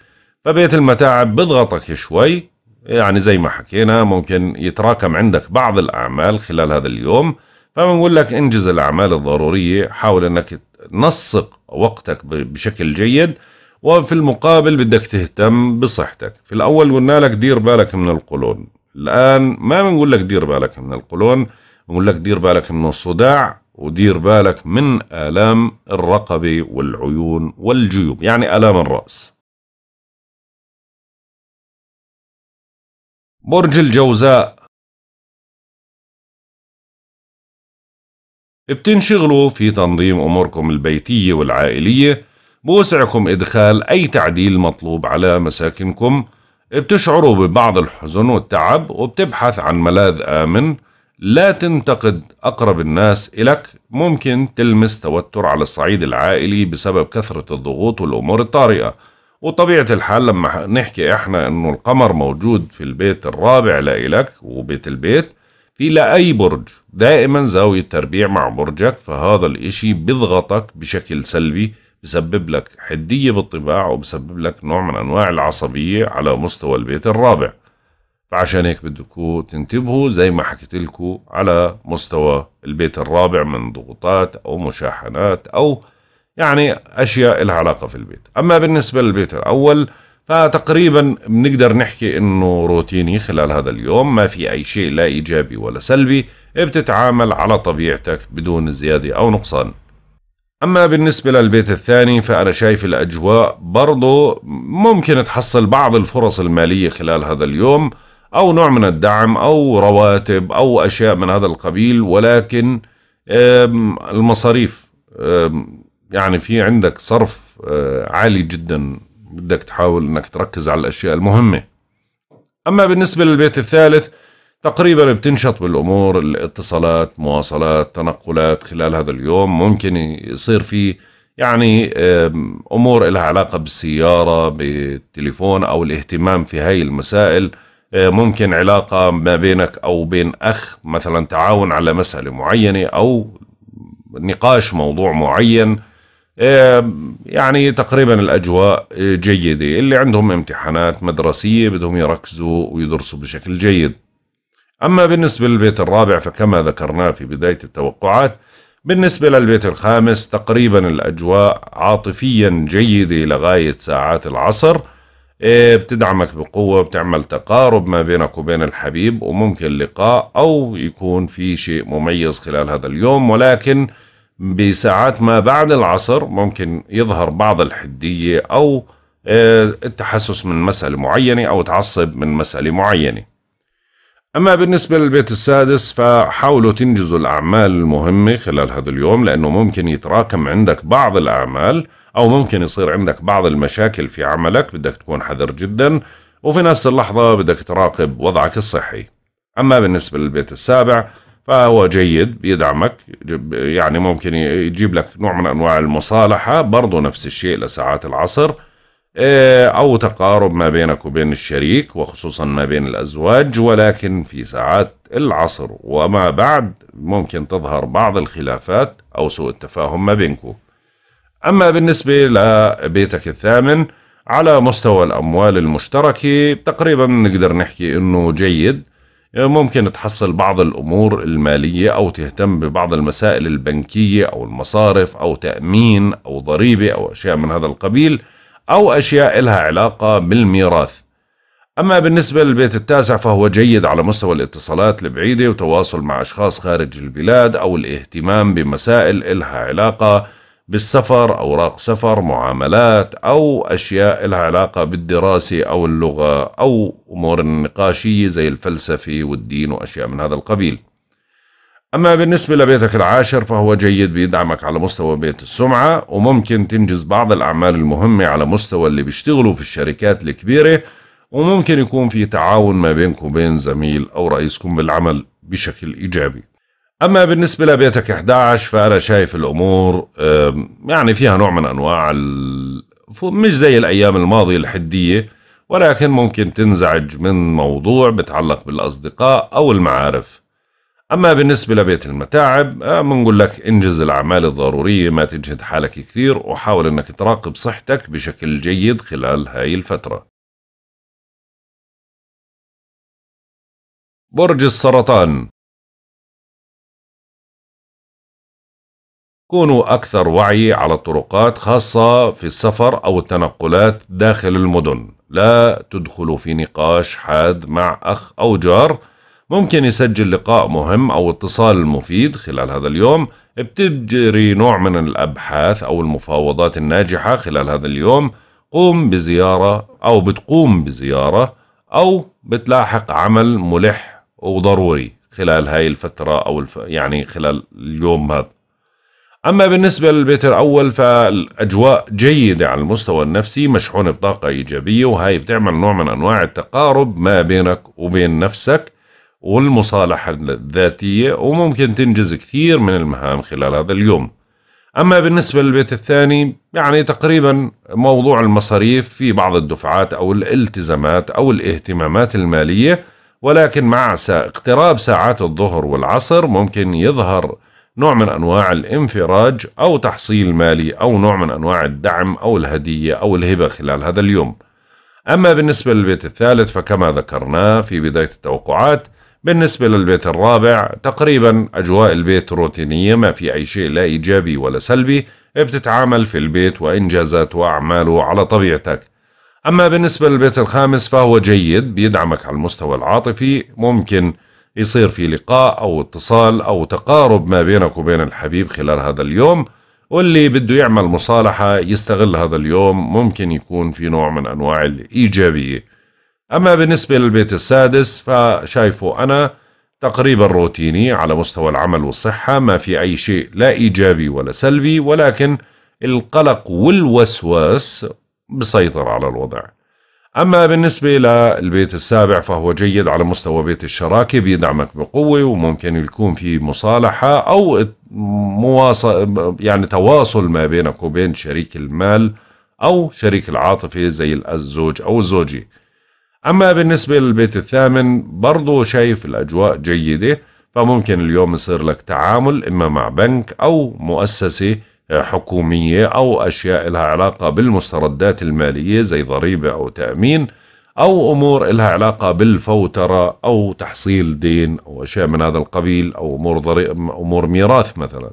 فبيت المتاعب بضغطك شوي يعني زي ما حكينا ممكن يتراكم عندك بعض الأعمال خلال هذا اليوم فبنقول لك انجز الأعمال الضرورية حاول أنك تنسق وقتك بشكل جيد وفي المقابل بدك تهتم بصحتك في الأول قلنا لك دير بالك من القولون الآن ما بنقول لك دير بالك من القولون بنقول لك دير بالك من الصداع ودير بالك من آلام الرقبة والعيون والجيوب يعني آلام الرأس برج الجوزاء بتنشغلوا في تنظيم أموركم البيتية والعائلية بوسعكم إدخال أي تعديل مطلوب على مساكنكم بتشعروا ببعض الحزن والتعب وبتبحث عن ملاذ آمن لا تنتقد أقرب الناس إلك ممكن تلمس توتر على الصعيد العائلي بسبب كثرة الضغوط والأمور الطارئة وطبيعة الحال لما نحكي إحنا إنه القمر موجود في البيت الرابع لإلك وبيت البيت في لأي برج دائما زاوية تربيع مع برجك فهذا الإشي بضغطك بشكل سلبي بسبب لك حدية بالطباع وبسبب لك نوع من أنواع العصبية على مستوى البيت الرابع فعشان هيك بدكو تنتبهوا زي ما حكيت لكم على مستوى البيت الرابع من ضغوطات أو مشاحنات أو يعني أشياء العلاقة علاقة في البيت أما بالنسبة للبيت الأول فتقريبا بنقدر نحكي انه روتيني خلال هذا اليوم ما في اي شيء لا ايجابي ولا سلبي بتتعامل على طبيعتك بدون زيادة او نقصان اما بالنسبة للبيت الثاني فانا شايف الاجواء برضو ممكن تحصل بعض الفرص المالية خلال هذا اليوم او نوع من الدعم او رواتب او اشياء من هذا القبيل ولكن المصاريف يعني في عندك صرف آه، عالي جدا بدك تحاول انك تركز على الاشياء المهمه اما بالنسبه للبيت الثالث تقريبا بتنشط بالامور الاتصالات مواصلات تنقلات خلال هذا اليوم ممكن يصير في يعني امور لها علاقه بالسياره بالتليفون او الاهتمام في هاي المسائل آه، ممكن علاقه ما بينك او بين اخ مثلا تعاون على مساله معينه او نقاش موضوع معين يعني تقريبا الأجواء جيدة اللي عندهم امتحانات مدرسية بدهم يركزوا ويدرسوا بشكل جيد أما بالنسبة للبيت الرابع فكما ذكرنا في بداية التوقعات بالنسبة للبيت الخامس تقريبا الأجواء عاطفيا جيدة لغاية ساعات العصر آه، بتدعمك بقوة بتعمل تقارب ما بينك وبين الحبيب وممكن لقاء أو يكون في شيء مميز خلال هذا اليوم ولكن بساعات ما بعد العصر ممكن يظهر بعض الحدية أو آه، التحسس من مسألة معينة أو تعصب من مسألة معينة أما بالنسبة للبيت السادس فحاولوا تنجزوا الأعمال المهمة خلال هذا اليوم لأنه ممكن يتراكم عندك بعض الأعمال أو ممكن يصير عندك بعض المشاكل في عملك بدك تكون حذر جدا وفي نفس اللحظة بدك تراقب وضعك الصحي أما بالنسبة للبيت السابع فهو جيد بيدعمك يعني ممكن يجيب لك نوع من انواع المصالحه برضه نفس الشيء لساعات العصر آه، او تقارب ما بينك وبين الشريك وخصوصا ما بين الازواج ولكن في ساعات العصر وما بعد ممكن تظهر بعض الخلافات او سوء التفاهم ما بينكم اما بالنسبه لبيتك الثامن على مستوى الاموال المشتركه تقريبا نقدر نحكي انه جيد ممكن تحصل بعض الأمور المالية أو تهتم ببعض المسائل البنكية أو المصارف أو تأمين أو ضريبة أو أشياء من هذا القبيل أو أشياء لها علاقة بالميراث أما بالنسبة للبيت التاسع فهو جيد على مستوى الاتصالات البعيدة وتواصل مع أشخاص خارج البلاد أو الاهتمام بمسائل لها علاقة بالسفر أوراق سفر معاملات أو أشياء لها علاقة بالدراسة أو اللغة أو أمور نقاشية زي الفلسفة والدين وأشياء من هذا القبيل أما بالنسبة لبيتك العاشر فهو جيد بيدعمك على مستوى بيت السمعة وممكن تنجز بعض الأعمال المهمة على مستوى اللي بيشتغلوا في الشركات الكبيرة وممكن يكون في تعاون ما بينك وبين زميل أو رئيسكم بالعمل بشكل إيجابي اما بالنسبه لبيتك 11 فانا شايف الامور يعني فيها نوع من انواع ال... مش زي الايام الماضيه الحديه ولكن ممكن تنزعج من موضوع بتعلق بالاصدقاء او المعارف اما بالنسبه لبيت المتاعب بنقول آه، لك انجز الاعمال الضروريه ما تجهد حالك كثير وحاول انك تراقب صحتك بشكل جيد خلال هاي الفتره برج السرطان كونوا أكثر وعي على الطرقات خاصة في السفر أو التنقلات داخل المدن لا تدخلوا في نقاش حاد مع أخ أو جار ممكن يسجل لقاء مهم أو اتصال مفيد خلال هذا اليوم بتجري نوع من الأبحاث أو المفاوضات الناجحة خلال هذا اليوم قوم بزيارة أو بتقوم بزيارة أو بتلاحق عمل ملح وضروري خلال هاي الفترة أو الف... يعني خلال اليوم هذا أما بالنسبة للبيت الأول فالأجواء جيدة على المستوى النفسي مشحونة بطاقة إيجابية وهي بتعمل نوع من أنواع التقارب ما بينك وبين نفسك والمصالحة الذاتية وممكن تنجز كثير من المهام خلال هذا اليوم أما بالنسبة للبيت الثاني يعني تقريبا موضوع المصاريف في بعض الدفعات أو الالتزامات أو الاهتمامات المالية ولكن مع اقتراب ساعات الظهر والعصر ممكن يظهر نوع من انواع الانفراج او تحصيل مالي او نوع من انواع الدعم او الهديه او الهبه خلال هذا اليوم. اما بالنسبه للبيت الثالث فكما ذكرناه في بدايه التوقعات بالنسبه للبيت الرابع تقريبا اجواء البيت روتينيه ما في اي شيء لا ايجابي ولا سلبي بتتعامل في البيت وانجازات واعماله على طبيعتك. اما بالنسبه للبيت الخامس فهو جيد بيدعمك على المستوى العاطفي ممكن يصير في لقاء أو اتصال أو تقارب ما بينك وبين الحبيب خلال هذا اليوم واللي بده يعمل مصالحة يستغل هذا اليوم ممكن يكون في نوع من أنواع الإيجابية أما بالنسبة للبيت السادس فشايفه أنا تقريبا روتيني على مستوى العمل والصحة ما في أي شيء لا إيجابي ولا سلبي ولكن القلق والوسواس بسيطر على الوضع أما بالنسبة للبيت السابع فهو جيد على مستوى بيت الشراكة بيدعمك بقوة وممكن يكون في مصالحة أو مواصل يعني تواصل ما بينك وبين شريك المال أو شريك العاطفة زي الزوج أو الزوجة أما بالنسبة للبيت الثامن برضو شايف الأجواء جيدة فممكن اليوم يصير لك تعامل إما مع بنك أو مؤسسة حكومية أو أشياء لها علاقة بالمستردات المالية زي ضريبة أو تأمين أو أمور لها علاقة بالفوترة أو تحصيل دين أو أشياء من هذا القبيل أو أمور, أمور ميراث مثلا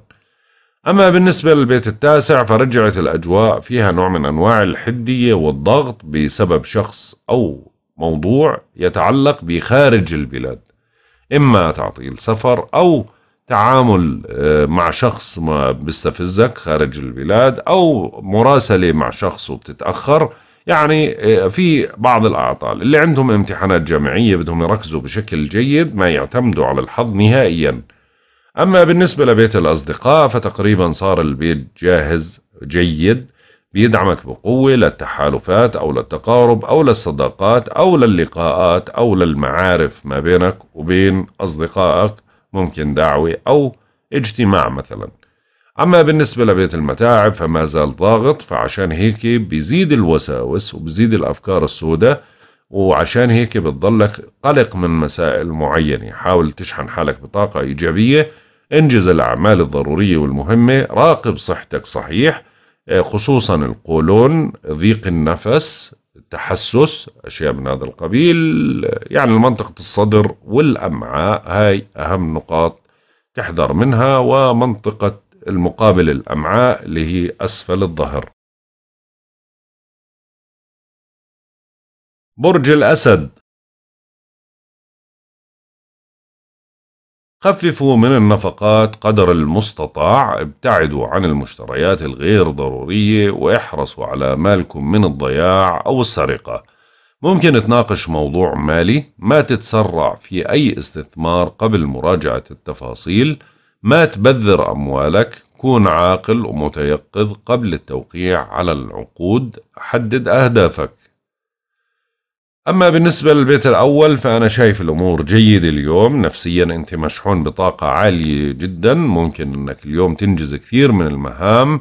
أما بالنسبة للبيت التاسع فرجعت الأجواء فيها نوع من أنواع الحدية والضغط بسبب شخص أو موضوع يتعلق بخارج البلاد إما تعطيل سفر أو تعامل آه، مع شخص ما بيستفزك خارج البلاد او مراسله مع شخص وبتتاخر يعني آه، في بعض الاعطال اللي عندهم امتحانات جامعيه بدهم يركزوا بشكل جيد ما يعتمدوا على الحظ نهائيا اما بالنسبه لبيت الاصدقاء فتقريبا صار البيت جاهز جيد بيدعمك بقوه للتحالفات او للتقارب او للصداقات او للقاءات او للمعارف ما بينك وبين اصدقائك ممكن دعوة أو اجتماع مثلا أما بالنسبة لبيت المتاعب فما زال ضاغط فعشان هيك بيزيد الوساوس وبزيد الأفكار السوداء وعشان هيك بتضلك قلق من مسائل معينة حاول تشحن حالك بطاقة إيجابية انجز الأعمال الضرورية والمهمة راقب صحتك صحيح خصوصا القولون ضيق النفس تحسس أشياء من هذا القبيل يعني منطقة الصدر والأمعاء هاي أهم نقاط تحذر منها ومنطقة المقابل الأمعاء اللي هي أسفل الظهر برج الأسد خففوا من النفقات قدر المستطاع ابتعدوا عن المشتريات الغير ضرورية واحرصوا على مالكم من الضياع أو السرقة ممكن تناقش موضوع مالي ما تتسرع في أي استثمار قبل مراجعة التفاصيل ما تبذر أموالك كون عاقل ومتيقظ قبل التوقيع على العقود حدد أهدافك أما بالنسبة للبيت الأول فأنا شايف الأمور جيدة اليوم نفسيا أنت مشحون بطاقة عالية جدا ممكن أنك اليوم تنجز كثير من المهام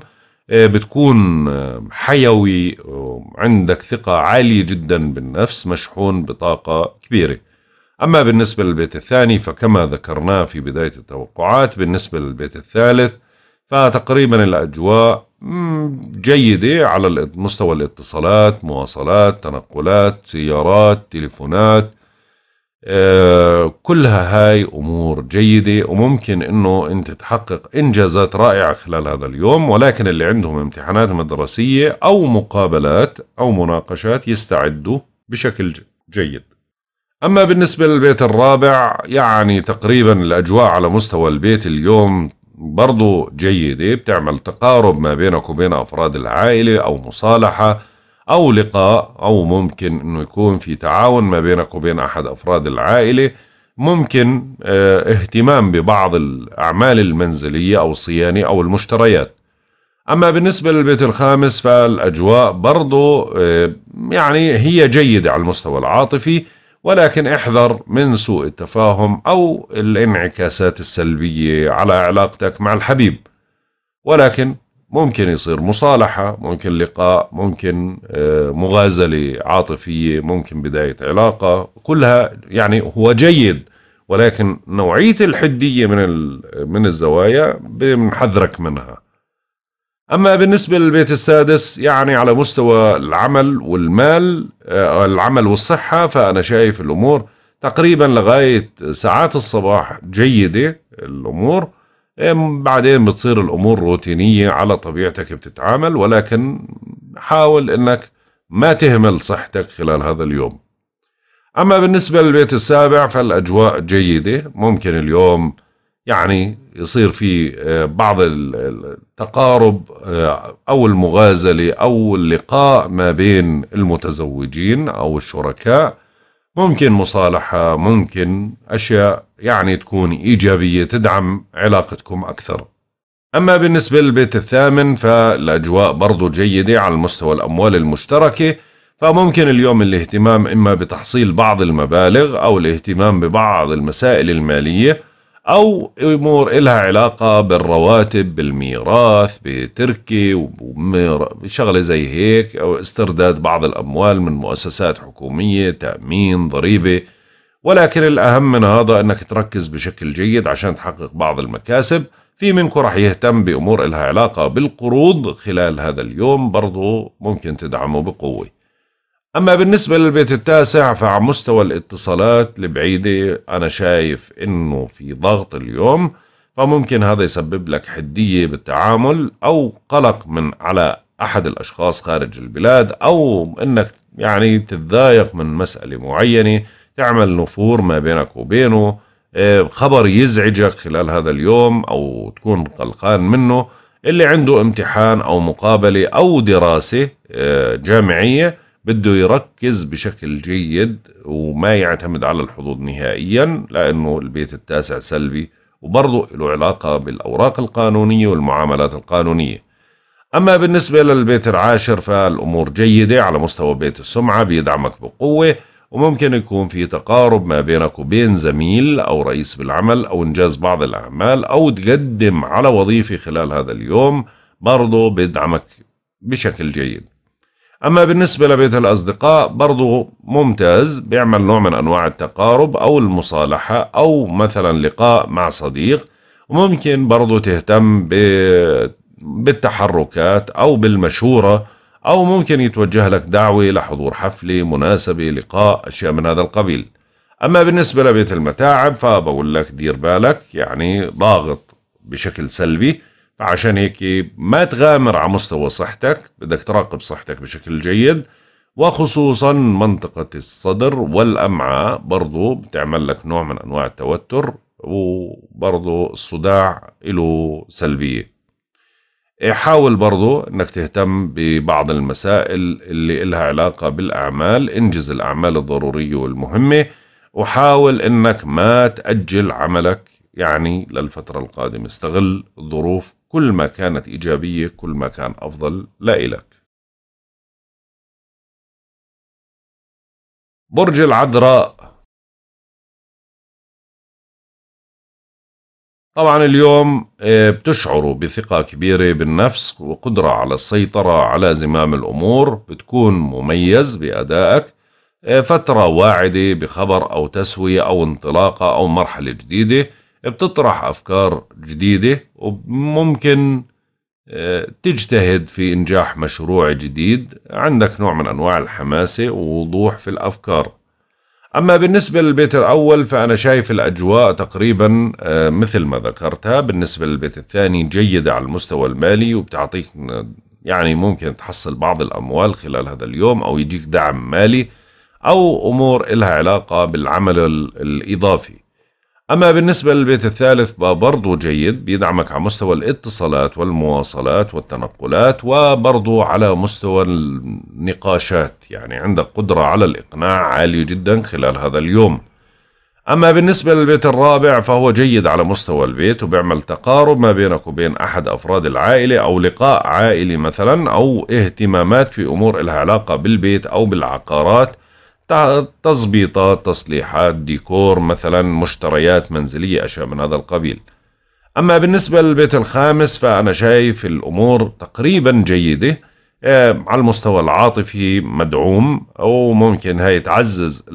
آه، بتكون آه، حيوي وعندك ثقة عالية جدا بالنفس مشحون بطاقة كبيرة أما بالنسبة للبيت الثاني فكما ذكرناه في بداية التوقعات بالنسبة للبيت الثالث فتقريبا الأجواء جيدة على مستوى الاتصالات مواصلات تنقلات سيارات تليفونات آه، كلها هاي أمور جيدة وممكن أنه أنت تحقق إنجازات رائعة خلال هذا اليوم ولكن اللي عندهم امتحانات مدرسية أو مقابلات أو مناقشات يستعدوا بشكل جيد أما بالنسبة للبيت الرابع يعني تقريبا الأجواء على مستوى البيت اليوم برضو جيدة إيه، بتعمل تقارب ما بينك وبين أفراد العائلة أو مصالحة أو لقاء أو ممكن أنه يكون في تعاون ما بينك وبين أحد أفراد العائلة ممكن آه، اهتمام ببعض الأعمال المنزلية أو الصيانة أو المشتريات أما بالنسبة للبيت الخامس فالأجواء برضو آه، يعني هي جيدة على المستوى العاطفي ولكن احذر من سوء التفاهم أو الانعكاسات السلبية على علاقتك مع الحبيب ولكن ممكن يصير مصالحة ممكن لقاء ممكن آه، مغازلة عاطفية ممكن بداية علاقة كلها يعني هو جيد ولكن نوعية الحدية من من الزوايا بنحذرك منها أما بالنسبة للبيت السادس يعني على مستوى العمل والمال آه، العمل والصحة فأنا شايف الأمور تقريبا لغاية ساعات الصباح جيدة الأمور بعدين بتصير الأمور روتينية على طبيعتك بتتعامل ولكن حاول أنك ما تهمل صحتك خلال هذا اليوم أما بالنسبة للبيت السابع فالأجواء جيدة ممكن اليوم يعني يصير في آه، بعض التقارب آه، او المغازله او اللقاء ما بين المتزوجين او الشركاء ممكن مصالحه ممكن اشياء يعني تكون ايجابيه تدعم علاقتكم اكثر اما بالنسبه للبيت الثامن فالاجواء برضو جيده على المستوى الاموال المشتركه فممكن اليوم الاهتمام اما بتحصيل بعض المبالغ او الاهتمام ببعض المسائل الماليه أو أمور إلها علاقة بالرواتب بالميراث بتركي وشغلة زي هيك أو استرداد بعض الأموال من مؤسسات حكومية تأمين ضريبة ولكن الأهم من هذا أنك تركز بشكل جيد عشان تحقق بعض المكاسب في منكم رح يهتم بأمور إلها علاقة بالقروض خلال هذا اليوم برضو ممكن تدعمه بقوة أما بالنسبة للبيت التاسع فعلى مستوى الاتصالات البعيدة أنا شايف إنه في ضغط اليوم فممكن هذا يسبب لك حدية بالتعامل أو قلق من على أحد الأشخاص خارج البلاد أو إنك يعني تتضايق من مسألة معينة تعمل نفور ما بينك وبينه آه، خبر يزعجك خلال هذا اليوم أو تكون قلقان منه اللي عنده امتحان أو مقابلة أو دراسة آه، جامعية بده يركز بشكل جيد وما يعتمد على الحظوظ نهائيا لأنه البيت التاسع سلبي وبرضه له علاقة بالأوراق القانونية والمعاملات القانونية أما بالنسبة للبيت العاشر فالأمور جيدة على مستوى بيت السمعة بيدعمك بقوة وممكن يكون في تقارب ما بينك وبين زميل أو رئيس بالعمل أو إنجاز بعض الأعمال أو تقدم على وظيفة خلال هذا اليوم برضه بيدعمك بشكل جيد أما بالنسبة لبيت الأصدقاء برضو ممتاز بيعمل نوع من أنواع التقارب أو المصالحة أو مثلا لقاء مع صديق وممكن برضو تهتم بالتحركات أو بالمشورة أو ممكن يتوجه لك دعوة لحضور حفلة مناسبة لقاء أشياء من هذا القبيل أما بالنسبة لبيت المتاعب فبقول لك دير بالك يعني ضاغط بشكل سلبي فعشان هيك ما تغامر على مستوى صحتك بدك تراقب صحتك بشكل جيد وخصوصا منطقة الصدر والأمعاء برضو بتعمل لك نوع من أنواع التوتر وبرضو الصداع له سلبية حاول برضو أنك تهتم ببعض المسائل اللي إلها علاقة بالأعمال انجز الأعمال الضرورية والمهمة وحاول أنك ما تأجل عملك يعني للفترة القادمة استغل الظروف كل ما كانت إيجابية كل ما كان أفضل لإلك برج العذراء طبعا اليوم آه، بتشعروا بثقة كبيرة بالنفس وقدرة على السيطرة على زمام الأمور بتكون مميز بأدائك آه، فترة واعدة بخبر أو تسوية أو انطلاقة أو مرحلة جديدة بتطرح أفكار جديدة وممكن آه، تجتهد في إنجاح مشروع جديد عندك نوع من أنواع الحماسة ووضوح في الأفكار أما بالنسبة للبيت الأول فأنا شايف الأجواء تقريبا آه، مثل ما ذكرتها بالنسبة للبيت الثاني جيدة على المستوى المالي وبتعطيك يعني ممكن تحصل بعض الأموال خلال هذا اليوم أو يجيك دعم مالي أو أمور إلها علاقة بالعمل الإضافي أما بالنسبة للبيت الثالث فبرضه جيد بيدعمك على مستوى الاتصالات والمواصلات والتنقلات وبرضه على مستوى النقاشات يعني عندك قدرة على الإقناع عالية جدا خلال هذا اليوم أما بالنسبة للبيت الرابع فهو جيد على مستوى البيت وبيعمل تقارب ما بينك وبين أحد أفراد العائلة أو لقاء عائلي مثلا أو اهتمامات في أمور لها علاقة بالبيت أو بالعقارات تظبيطات تصليحات ديكور مثلا مشتريات منزلية أشياء من هذا القبيل أما بالنسبة للبيت الخامس فأنا شايف الأمور تقريبا جيدة آه، على المستوى العاطفي مدعوم أو ممكن هاي تعزز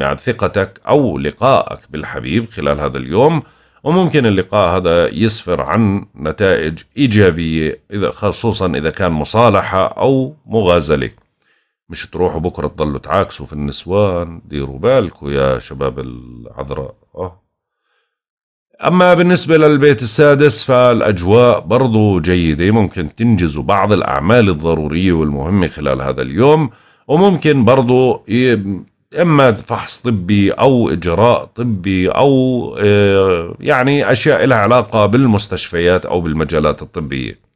يعني ثقتك أو لقائك بالحبيب خلال هذا اليوم وممكن اللقاء هذا يسفر عن نتائج إيجابية إذا خصوصا إذا كان مصالحة أو مغازلة مش تروحوا بكرة تضلوا تعاكسوا في النسوان ديروا بالكم يا شباب العذراء آه. أما بالنسبة للبيت السادس فالأجواء برضو جيدة ممكن تنجزوا بعض الأعمال الضرورية والمهمة خلال هذا اليوم وممكن برضو إما فحص طبي أو إجراء طبي أو آه، يعني أشياء لها علاقة بالمستشفيات أو بالمجالات الطبية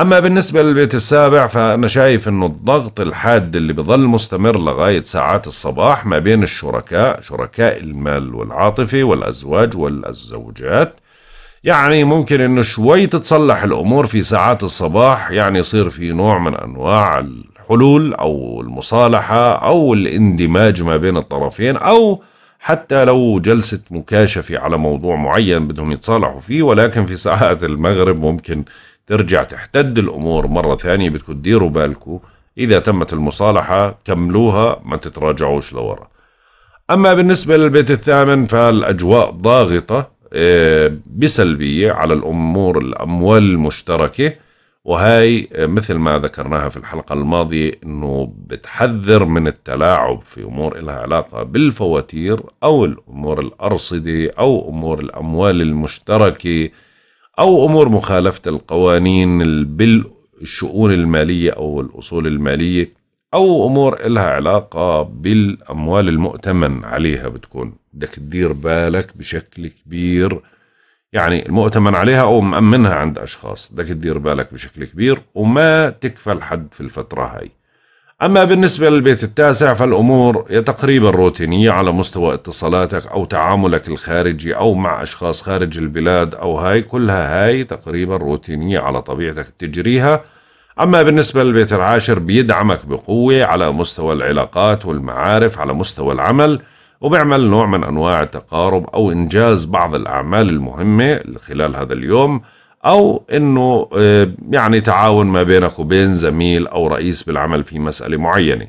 أما بالنسبة للبيت السابع فأنا شايف أنه الضغط الحاد اللي بظل مستمر لغاية ساعات الصباح ما بين الشركاء شركاء المال والعاطفة والأزواج والزوجات يعني ممكن أنه شوي تتصلح الأمور في ساعات الصباح يعني يصير في نوع من أنواع الحلول أو المصالحة أو الاندماج ما بين الطرفين أو حتى لو جلسة مكاشفة على موضوع معين بدهم يتصالحوا فيه ولكن في ساعات المغرب ممكن ترجع تحتد الامور مره ثانيه بدكم تديروا بالكم اذا تمت المصالحه كملوها ما تتراجعوش لورا اما بالنسبه للبيت الثامن فالاجواء ضاغطه آه، بسلبيه على الامور الاموال المشتركه وهي آه، مثل ما ذكرناها في الحلقه الماضيه انه بتحذر من التلاعب في امور لها علاقه بالفواتير او الامور الارصده او امور الاموال المشتركه أو أمور مخالفة القوانين بالشؤون المالية أو الأصول المالية أو أمور إلها علاقة بالأموال المؤتمن عليها بتكون بدك تدير بالك بشكل كبير يعني المؤتمن عليها أو مأمنها عند أشخاص بدك تدير بالك بشكل كبير وما تكفل حد في الفترة هاي أما بالنسبة للبيت التاسع فالأمور تقريبا روتينية على مستوى اتصالاتك أو تعاملك الخارجي أو مع أشخاص خارج البلاد أو هاي كلها هاي تقريبا روتينية على طبيعتك بتجريها أما بالنسبة للبيت العاشر بيدعمك بقوة على مستوى العلاقات والمعارف على مستوى العمل وبيعمل نوع من أنواع التقارب أو إنجاز بعض الأعمال المهمة خلال هذا اليوم او انه آه، يعني تعاون ما بينك وبين زميل او رئيس بالعمل في مساله معينه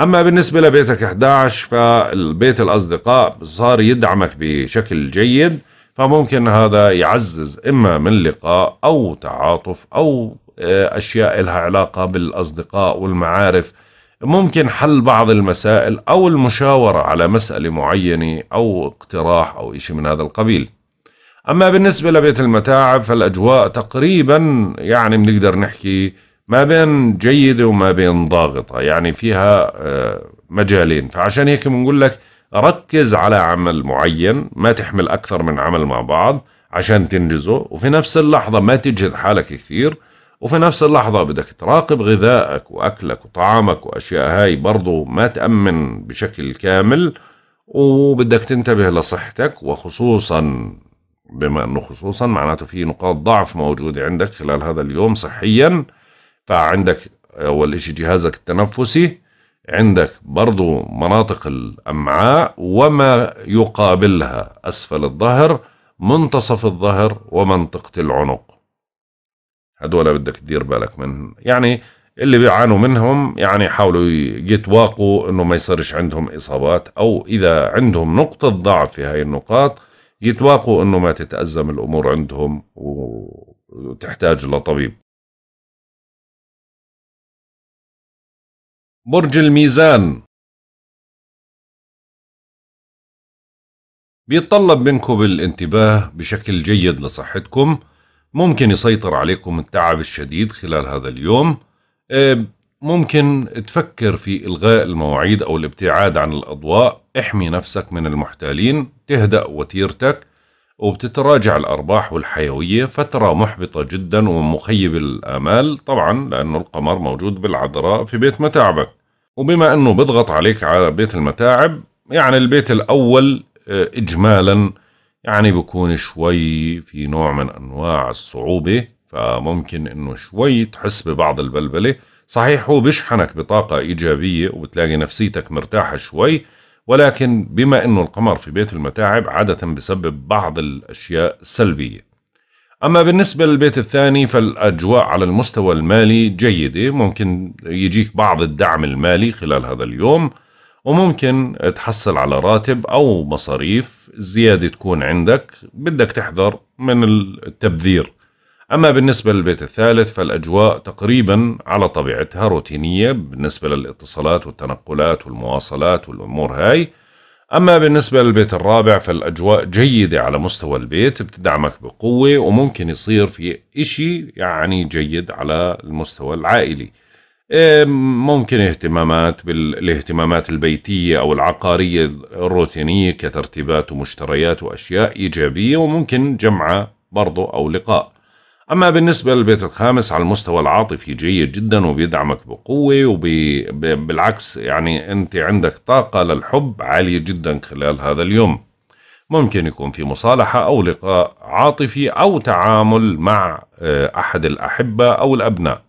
اما بالنسبه لبيتك 11 فالبيت الاصدقاء صار يدعمك بشكل جيد فممكن هذا يعزز اما من لقاء او تعاطف او آه، اشياء لها علاقه بالاصدقاء والمعارف ممكن حل بعض المسائل او المشاوره على مساله معينه او اقتراح او شيء من هذا القبيل أما بالنسبة لبيت المتاعب فالأجواء تقريبا يعني بنقدر نحكي ما بين جيدة وما بين ضاغطة يعني فيها آه، مجالين فعشان هيك بنقول لك ركز على عمل معين ما تحمل أكثر من عمل مع بعض عشان تنجزه وفي نفس اللحظة ما تجهد حالك كثير وفي نفس اللحظة بدك تراقب غذائك وأكلك وطعامك وأشياء هاي برضو ما تأمن بشكل كامل وبدك تنتبه لصحتك وخصوصا بما أنه خصوصا معناته في نقاط ضعف موجودة عندك خلال هذا اليوم صحيا فعندك أول شيء جهازك التنفسي عندك برضو مناطق الأمعاء وما يقابلها أسفل الظهر منتصف الظهر ومنطقة العنق هدول بدك تدير بالك منهم يعني اللي بيعانوا منهم يعني حاولوا يتواقوا انه ما يصيرش عندهم اصابات او اذا عندهم نقطه ضعف في هاي النقاط يتواقوا انه ما تتازم الامور عندهم وتحتاج لطبيب برج الميزان بيتطلب منكم الانتباه بشكل جيد لصحتكم ممكن يسيطر عليكم التعب الشديد خلال هذا اليوم ممكن تفكر في إلغاء المواعيد أو الابتعاد عن الأضواء احمي نفسك من المحتالين تهدأ وتيرتك وبتتراجع الأرباح والحيوية فترة محبطة جدا ومخيب الآمال طبعا لأنه القمر موجود بالعذراء في بيت متاعبك وبما أنه بضغط عليك على بيت المتاعب يعني البيت الأول آه، إجمالا يعني بكون شوي في نوع من أنواع الصعوبة فممكن أنه شوي تحس ببعض البلبلة صحيح هو بيشحنك بطاقة إيجابية وبتلاقي نفسيتك مرتاحة شوي ولكن بما أنه القمر في بيت المتاعب عادة بسبب بعض الأشياء السلبية أما بالنسبة للبيت الثاني فالأجواء على المستوى المالي جيدة ممكن يجيك بعض الدعم المالي خلال هذا اليوم وممكن تحصل على راتب أو مصاريف زيادة تكون عندك بدك تحذر من التبذير أما بالنسبة للبيت الثالث فالأجواء تقريبا على طبيعتها روتينية بالنسبة للاتصالات والتنقلات والمواصلات والأمور هاي أما بالنسبة للبيت الرابع فالأجواء جيدة على مستوى البيت بتدعمك بقوة وممكن يصير في إشي يعني جيد على المستوى العائلي ممكن اهتمامات بالاهتمامات البيتية أو العقارية الروتينية كترتيبات ومشتريات وأشياء إيجابية وممكن جمعة برضو أو لقاء أما بالنسبة للبيت الخامس على المستوى العاطفي جيد جدا وبيدعمك بقوة وبالعكس يعني أنت عندك طاقة للحب عالية جدا خلال هذا اليوم ممكن يكون في مصالحة أو لقاء عاطفي أو تعامل مع آه، أحد الأحبة أو الأبناء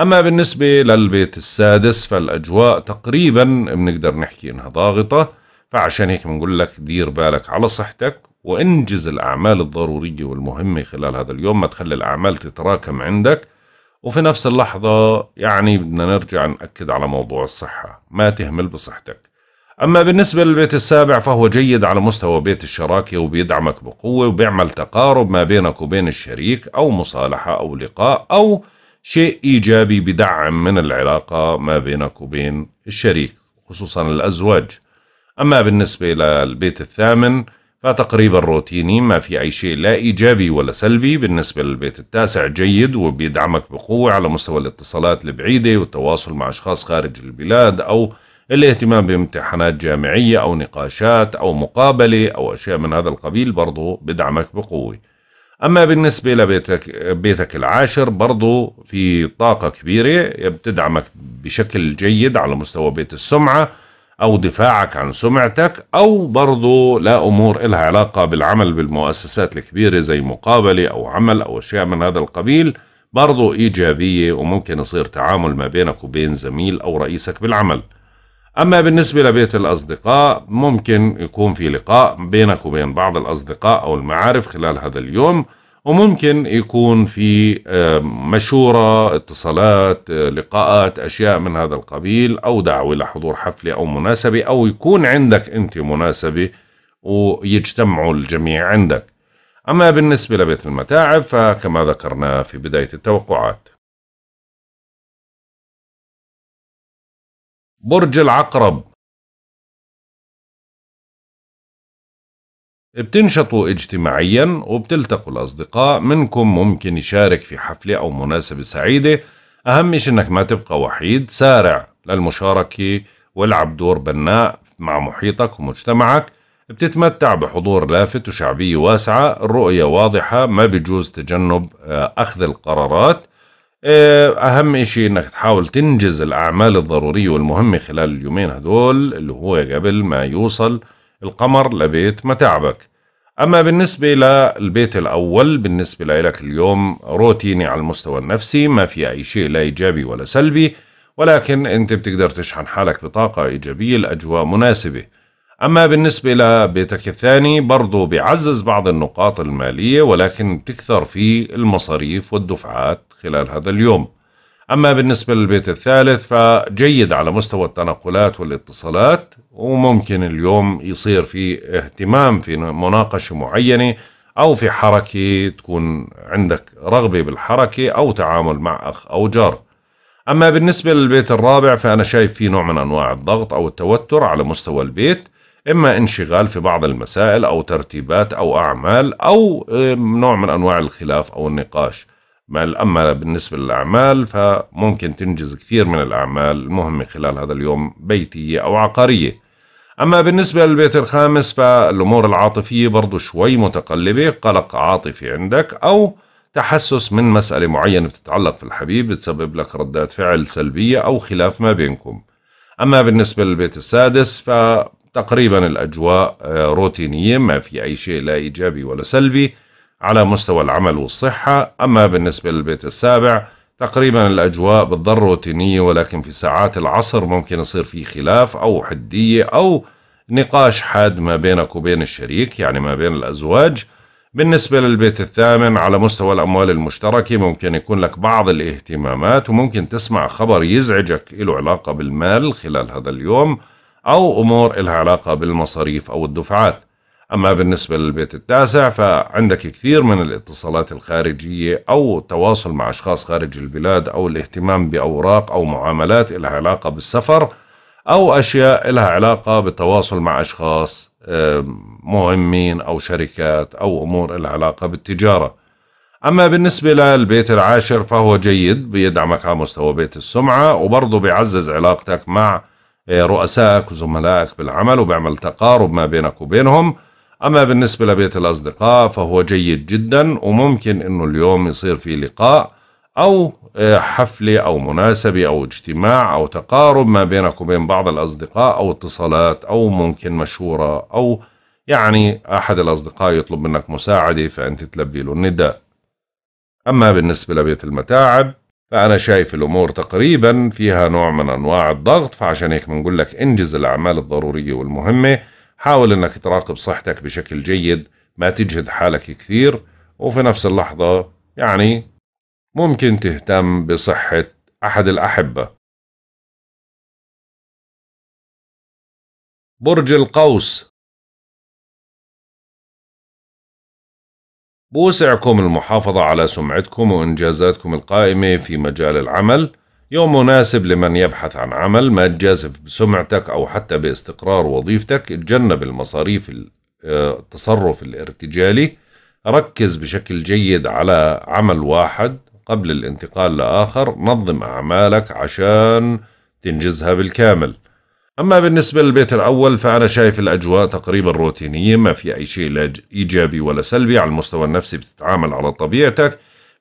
أما بالنسبة للبيت السادس فالأجواء تقريبا بنقدر نحكي إنها ضاغطة فعشان هيك بنقول لك دير بالك على صحتك وانجز الأعمال الضرورية والمهمة خلال هذا اليوم ما تخلي الأعمال تتراكم عندك وفي نفس اللحظة يعني بدنا نرجع نأكد على موضوع الصحة ما تهمل بصحتك أما بالنسبة للبيت السابع فهو جيد على مستوى بيت الشراكة وبيدعمك بقوة وبيعمل تقارب ما بينك وبين الشريك أو مصالحة أو لقاء أو شيء إيجابي بدعم من العلاقة ما بينك وبين الشريك خصوصا الأزواج أما بالنسبة للبيت الثامن فتقريبا روتيني ما في أي شيء لا إيجابي ولا سلبي بالنسبة للبيت التاسع جيد وبيدعمك بقوة على مستوى الاتصالات البعيدة والتواصل مع أشخاص خارج البلاد أو الاهتمام بامتحانات جامعية أو نقاشات أو مقابلة أو أشياء من هذا القبيل برضو بدعمك بقوة أما بالنسبة لبيتك بيتك العاشر برضو في طاقة كبيرة بتدعمك بشكل جيد على مستوى بيت السمعة أو دفاعك عن سمعتك أو برضو لا أمور إلها علاقة بالعمل بالمؤسسات الكبيرة زي مقابلة أو عمل أو أشياء من هذا القبيل برضو إيجابية وممكن يصير تعامل ما بينك وبين زميل أو رئيسك بالعمل أما بالنسبة لبيت الأصدقاء ممكن يكون في لقاء بينك وبين بعض الأصدقاء أو المعارف خلال هذا اليوم وممكن يكون في آه، مشورة اتصالات آه، لقاءات أشياء من هذا القبيل أو دعوة لحضور حفلة أو مناسبة أو يكون عندك أنت مناسبة ويجتمعوا الجميع عندك أما بالنسبة لبيت المتاعب فكما ذكرنا في بداية التوقعات برج العقرب بتنشطوا اجتماعيا وبتلتقوا الأصدقاء منكم ممكن يشارك في حفلة أو مناسبة سعيدة أهم شيء أنك ما تبقى وحيد سارع للمشاركة والعب دور بناء مع محيطك ومجتمعك بتتمتع بحضور لافت وشعبية واسعة الرؤية واضحة ما بيجوز تجنب آه، أخذ القرارات آه، أهم إشي إنك تحاول تنجز الأعمال الضرورية والمهمة خلال اليومين هدول اللي هو قبل ما يوصل القمر لبيت متاعبك أما بالنسبة للبيت الأول بالنسبة لك اليوم روتيني على المستوى النفسي ما في أي شيء لا إيجابي ولا سلبي ولكن أنت بتقدر تشحن حالك بطاقة إيجابية الأجواء مناسبة أما بالنسبة لبيتك الثاني برضو بيعزز بعض النقاط المالية ولكن بتكثر فيه المصاريف والدفعات خلال هذا اليوم أما بالنسبة للبيت الثالث فجيد على مستوى التنقلات والاتصالات وممكن اليوم يصير في اهتمام في مناقشة معينة أو في حركة تكون عندك رغبة بالحركة أو تعامل مع أخ أو جار أما بالنسبة للبيت الرابع فأنا شايف فيه نوع من أنواع الضغط أو التوتر على مستوى البيت إما انشغال في بعض المسائل أو ترتيبات أو أعمال أو آه، نوع من أنواع الخلاف أو النقاش أما بالنسبة للأعمال فممكن تنجز كثير من الأعمال المهمة خلال هذا اليوم بيتية أو عقارية أما بالنسبة للبيت الخامس فالأمور العاطفية برضو شوي متقلبة قلق عاطفي عندك أو تحسس من مسألة معينة بتتعلق في الحبيب بتسبب لك ردات فعل سلبية أو خلاف ما بينكم أما بالنسبة للبيت السادس فتقريبا الأجواء آه، روتينية ما في أي شيء لا إيجابي ولا سلبي على مستوى العمل والصحة أما بالنسبة للبيت السابع تقريبا الأجواء بتضل روتينية ولكن في ساعات العصر ممكن يصير في خلاف أو حدية أو نقاش حاد ما بينك وبين الشريك يعني ما بين الأزواج بالنسبة للبيت الثامن على مستوى الأموال المشتركة ممكن يكون لك بعض الاهتمامات وممكن تسمع خبر يزعجك له علاقة بالمال خلال هذا اليوم أو أمور إلها علاقة بالمصاريف أو الدفعات أما بالنسبة للبيت التاسع فعندك كثير من الاتصالات الخارجية أو التواصل مع أشخاص خارج البلاد أو الاهتمام بأوراق أو معاملات لها علاقة بالسفر أو أشياء لها علاقة بالتواصل مع أشخاص مهمين أو شركات أو أمور لها علاقة بالتجارة أما بالنسبة للبيت العاشر فهو جيد بيدعمك على مستوى بيت السمعة وبرضه بيعزز علاقتك مع آه، رؤسائك وزملائك بالعمل وبيعمل تقارب ما بينك وبينهم أما بالنسبة لبيت الأصدقاء فهو جيد جدا وممكن أنه اليوم يصير في لقاء أو آه، حفلة أو مناسبة أو اجتماع أو تقارب ما بينك وبين بعض الأصدقاء أو اتصالات أو ممكن مشورة أو يعني أحد الأصدقاء يطلب منك مساعدة فأنت تلبي له النداء أما بالنسبة لبيت المتاعب فأنا شايف الأمور تقريبا فيها نوع من أنواع الضغط فعشان هيك بنقول لك انجز الأعمال الضرورية والمهمة حاول أنك تراقب صحتك بشكل جيد ما تجهد حالك كثير وفي نفس اللحظة يعني ممكن تهتم بصحة أحد الأحبة برج القوس بوسعكم المحافظة على سمعتكم وإنجازاتكم القائمة في مجال العمل يوم مناسب لمن يبحث عن عمل ما تجازف بسمعتك أو حتى باستقرار وظيفتك اتجنب المصاريف آه، التصرف الارتجالي ركز بشكل جيد على عمل واحد قبل الانتقال لآخر نظم أعمالك عشان تنجزها بالكامل أما بالنسبة للبيت الأول فأنا شايف الأجواء تقريبا روتينية ما في أي شيء لا إيجابي ولا سلبي على المستوى النفسي بتتعامل على طبيعتك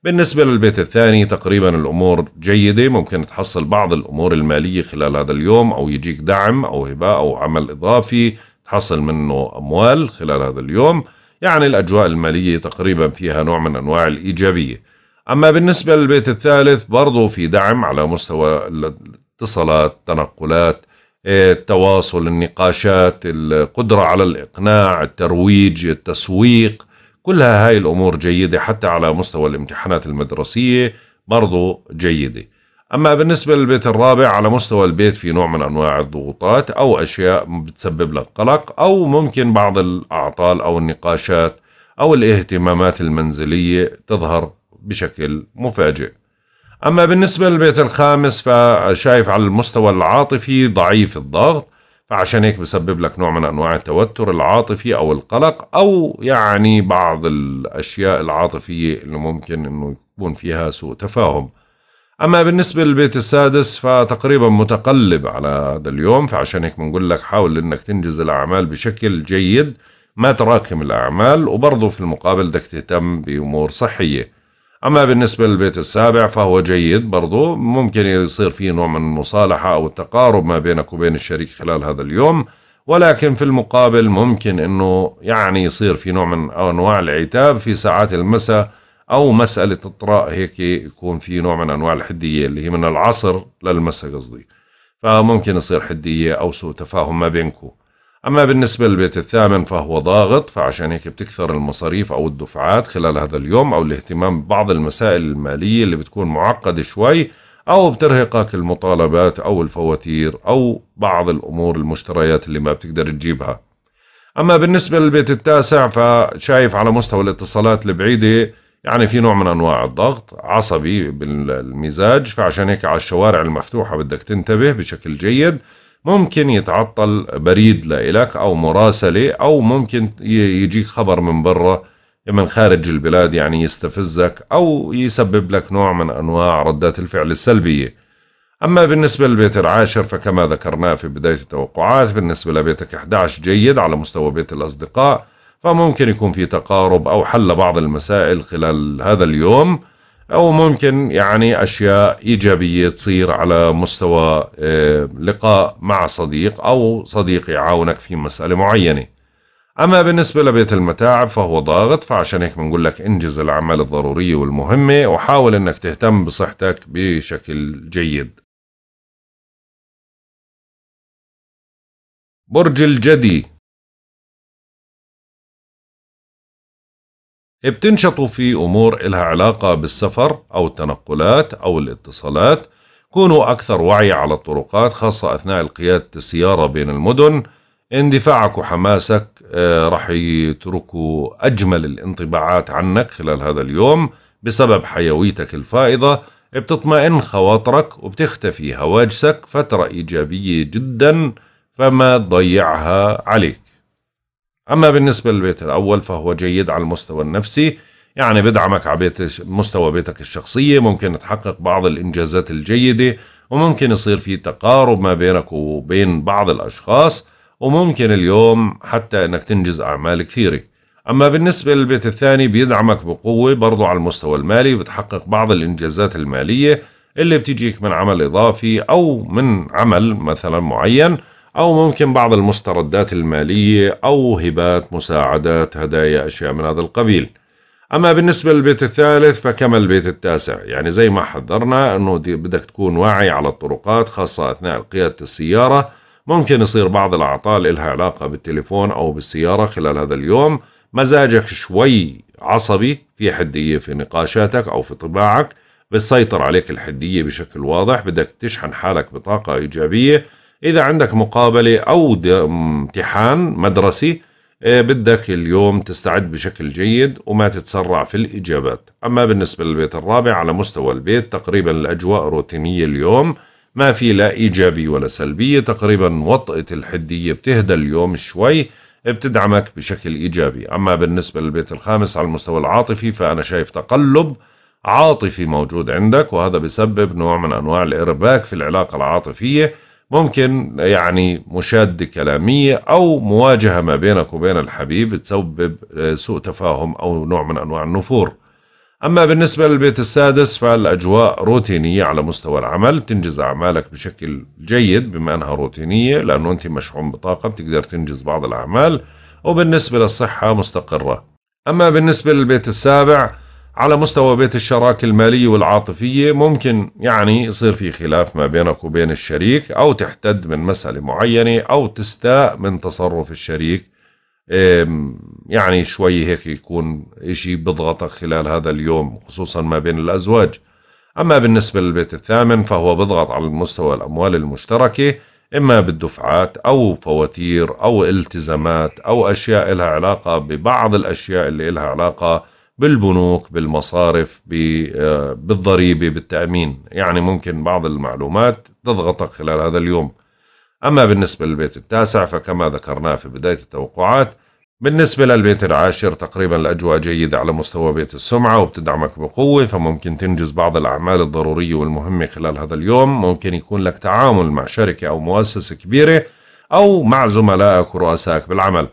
بالنسبة للبيت الثاني تقريبا الأمور جيدة ممكن تحصل بعض الأمور المالية خلال هذا اليوم أو يجيك دعم أو هبة أو عمل إضافي تحصل منه أموال خلال هذا اليوم يعني الأجواء المالية تقريبا فيها نوع من أنواع الإيجابية أما بالنسبة للبيت الثالث برضو في دعم على مستوى الاتصالات التنقلات إيه، التواصل النقاشات القدرة على الإقناع الترويج التسويق كلها هاي الأمور جيدة حتى على مستوى الامتحانات المدرسية برضو جيدة أما بالنسبة للبيت الرابع على مستوى البيت في نوع من أنواع الضغوطات أو أشياء بتسبب لك قلق أو ممكن بعض الأعطال أو النقاشات أو الاهتمامات المنزلية تظهر بشكل مفاجئ أما بالنسبة للبيت الخامس فشايف على المستوى العاطفي ضعيف الضغط فعشان هيك بسبب لك نوع من انواع التوتر العاطفي او القلق او يعني بعض الاشياء العاطفيه اللي ممكن انه يكون فيها سوء تفاهم. اما بالنسبه للبيت السادس فتقريبا متقلب على هذا اليوم فعشان هيك بنقول لك حاول انك تنجز الاعمال بشكل جيد ما تراكم الاعمال وبرضه في المقابل بدك تهتم بامور صحيه. أما بالنسبة للبيت السابع فهو جيد برضو ممكن يصير فيه نوع من المصالحة أو التقارب ما بينك وبين الشريك خلال هذا اليوم ولكن في المقابل ممكن أنه يعني يصير في نوع من أنواع العتاب في ساعات المساء أو مسألة الطراء هيك يكون في نوع من أنواع الحدية اللي هي من العصر للمساء قصدي فممكن يصير حدية أو سوء تفاهم ما بينكم أما بالنسبة للبيت الثامن فهو ضاغط فعشان هيك بتكثر المصاريف أو الدفعات خلال هذا اليوم أو الاهتمام ببعض المسائل المالية اللي بتكون معقدة شوي أو بترهقك المطالبات أو الفواتير أو بعض الأمور المشتريات اللي ما بتقدر تجيبها أما بالنسبة للبيت التاسع فشايف على مستوى الاتصالات البعيدة يعني في نوع من أنواع الضغط عصبي بالمزاج فعشان هيك على الشوارع المفتوحة بدك تنتبه بشكل جيد ممكن يتعطل بريد لإلك أو مراسلة أو ممكن يجيك خبر من برا من خارج البلاد يعني يستفزك أو يسبب لك نوع من أنواع ردات الفعل السلبية أما بالنسبة للبيت العاشر فكما ذكرناه في بداية التوقعات بالنسبة لبيتك 11 جيد على مستوى بيت الأصدقاء فممكن يكون في تقارب أو حل بعض المسائل خلال هذا اليوم او ممكن يعني اشياء ايجابيه تصير على مستوى آه، لقاء مع صديق او صديق يعاونك في مساله معينه. اما بالنسبه لبيت المتاعب فهو ضاغط فعشان هيك بنقول لك انجز الاعمال الضروريه والمهمه وحاول انك تهتم بصحتك بشكل جيد. برج الجدي بتنشطوا في أمور إلها علاقة بالسفر أو التنقلات أو الاتصالات كونوا أكثر وعي على الطرقات خاصة أثناء القيادة السيارة بين المدن اندفاعك وحماسك آه، رح يتركوا أجمل الانطباعات عنك خلال هذا اليوم بسبب حيويتك الفائضة بتطمئن خواطرك وبتختفي هواجسك فترة إيجابية جدا فما تضيعها عليك أما بالنسبة للبيت الأول فهو جيد على المستوى النفسي يعني بدعمك على بيت مستوى بيتك الشخصية ممكن تحقق بعض الإنجازات الجيدة وممكن يصير في تقارب ما بينك وبين بعض الأشخاص وممكن اليوم حتى أنك تنجز أعمال كثيرة أما بالنسبة للبيت الثاني بيدعمك بقوة برضه على المستوى المالي بتحقق بعض الإنجازات المالية اللي بتجيك من عمل إضافي أو من عمل مثلا معين أو ممكن بعض المستردات المالية أو هبات مساعدات هدايا أشياء من هذا القبيل أما بالنسبة للبيت الثالث فكما البيت التاسع يعني زي ما حذرنا أنه بدك تكون واعي على الطرقات خاصة أثناء قيادة السيارة ممكن يصير بعض الأعطال إلها علاقة بالتليفون أو بالسيارة خلال هذا اليوم مزاجك شوي عصبي في حدية في نقاشاتك أو في طباعك بتسيطر عليك الحدية بشكل واضح بدك تشحن حالك بطاقة إيجابية إذا عندك مقابلة أو امتحان مدرسي آه، بدك اليوم تستعد بشكل جيد وما تتسرع في الإجابات أما بالنسبة للبيت الرابع على مستوى البيت تقريبا الأجواء روتينية اليوم ما في لا إيجابي ولا سلبية تقريبا وطئة الحدية بتهدى اليوم شوي بتدعمك بشكل إيجابي أما بالنسبة للبيت الخامس على المستوى العاطفي فأنا شايف تقلب عاطفي موجود عندك وهذا بسبب نوع من أنواع الإرباك في العلاقة العاطفية ممكن يعني مشادة كلامية أو مواجهة ما بينك وبين الحبيب تسبب سوء تفاهم أو نوع من أنواع النفور أما بالنسبة للبيت السادس فالأجواء روتينية على مستوى العمل تنجز أعمالك بشكل جيد بما أنها روتينية لأنه أنت مشحون بطاقة بتقدر تنجز بعض الأعمال وبالنسبة للصحة مستقرة أما بالنسبة للبيت السابع على مستوى بيت الشراكة المالية والعاطفية ممكن يعني يصير في خلاف ما بينك وبين الشريك أو تحتد من مسألة معينة أو تستاء من تصرف الشريك يعني شوي هيك يكون إشي بضغطك خلال هذا اليوم خصوصا ما بين الأزواج أما بالنسبة للبيت الثامن فهو بضغط على مستوى الأموال المشتركة إما بالدفعات أو فواتير أو التزامات أو أشياء لها علاقة ببعض الأشياء اللي لها علاقة بالبنوك بالمصارف آه، بالضريبة بالتأمين يعني ممكن بعض المعلومات تضغطك خلال هذا اليوم أما بالنسبة للبيت التاسع فكما ذكرناه في بداية التوقعات بالنسبة للبيت العاشر تقريبا الأجواء جيدة على مستوى بيت السمعة وبتدعمك بقوة فممكن تنجز بعض الأعمال الضرورية والمهمة خلال هذا اليوم ممكن يكون لك تعامل مع شركة أو مؤسسة كبيرة أو مع زملائك ورؤسائك بالعمل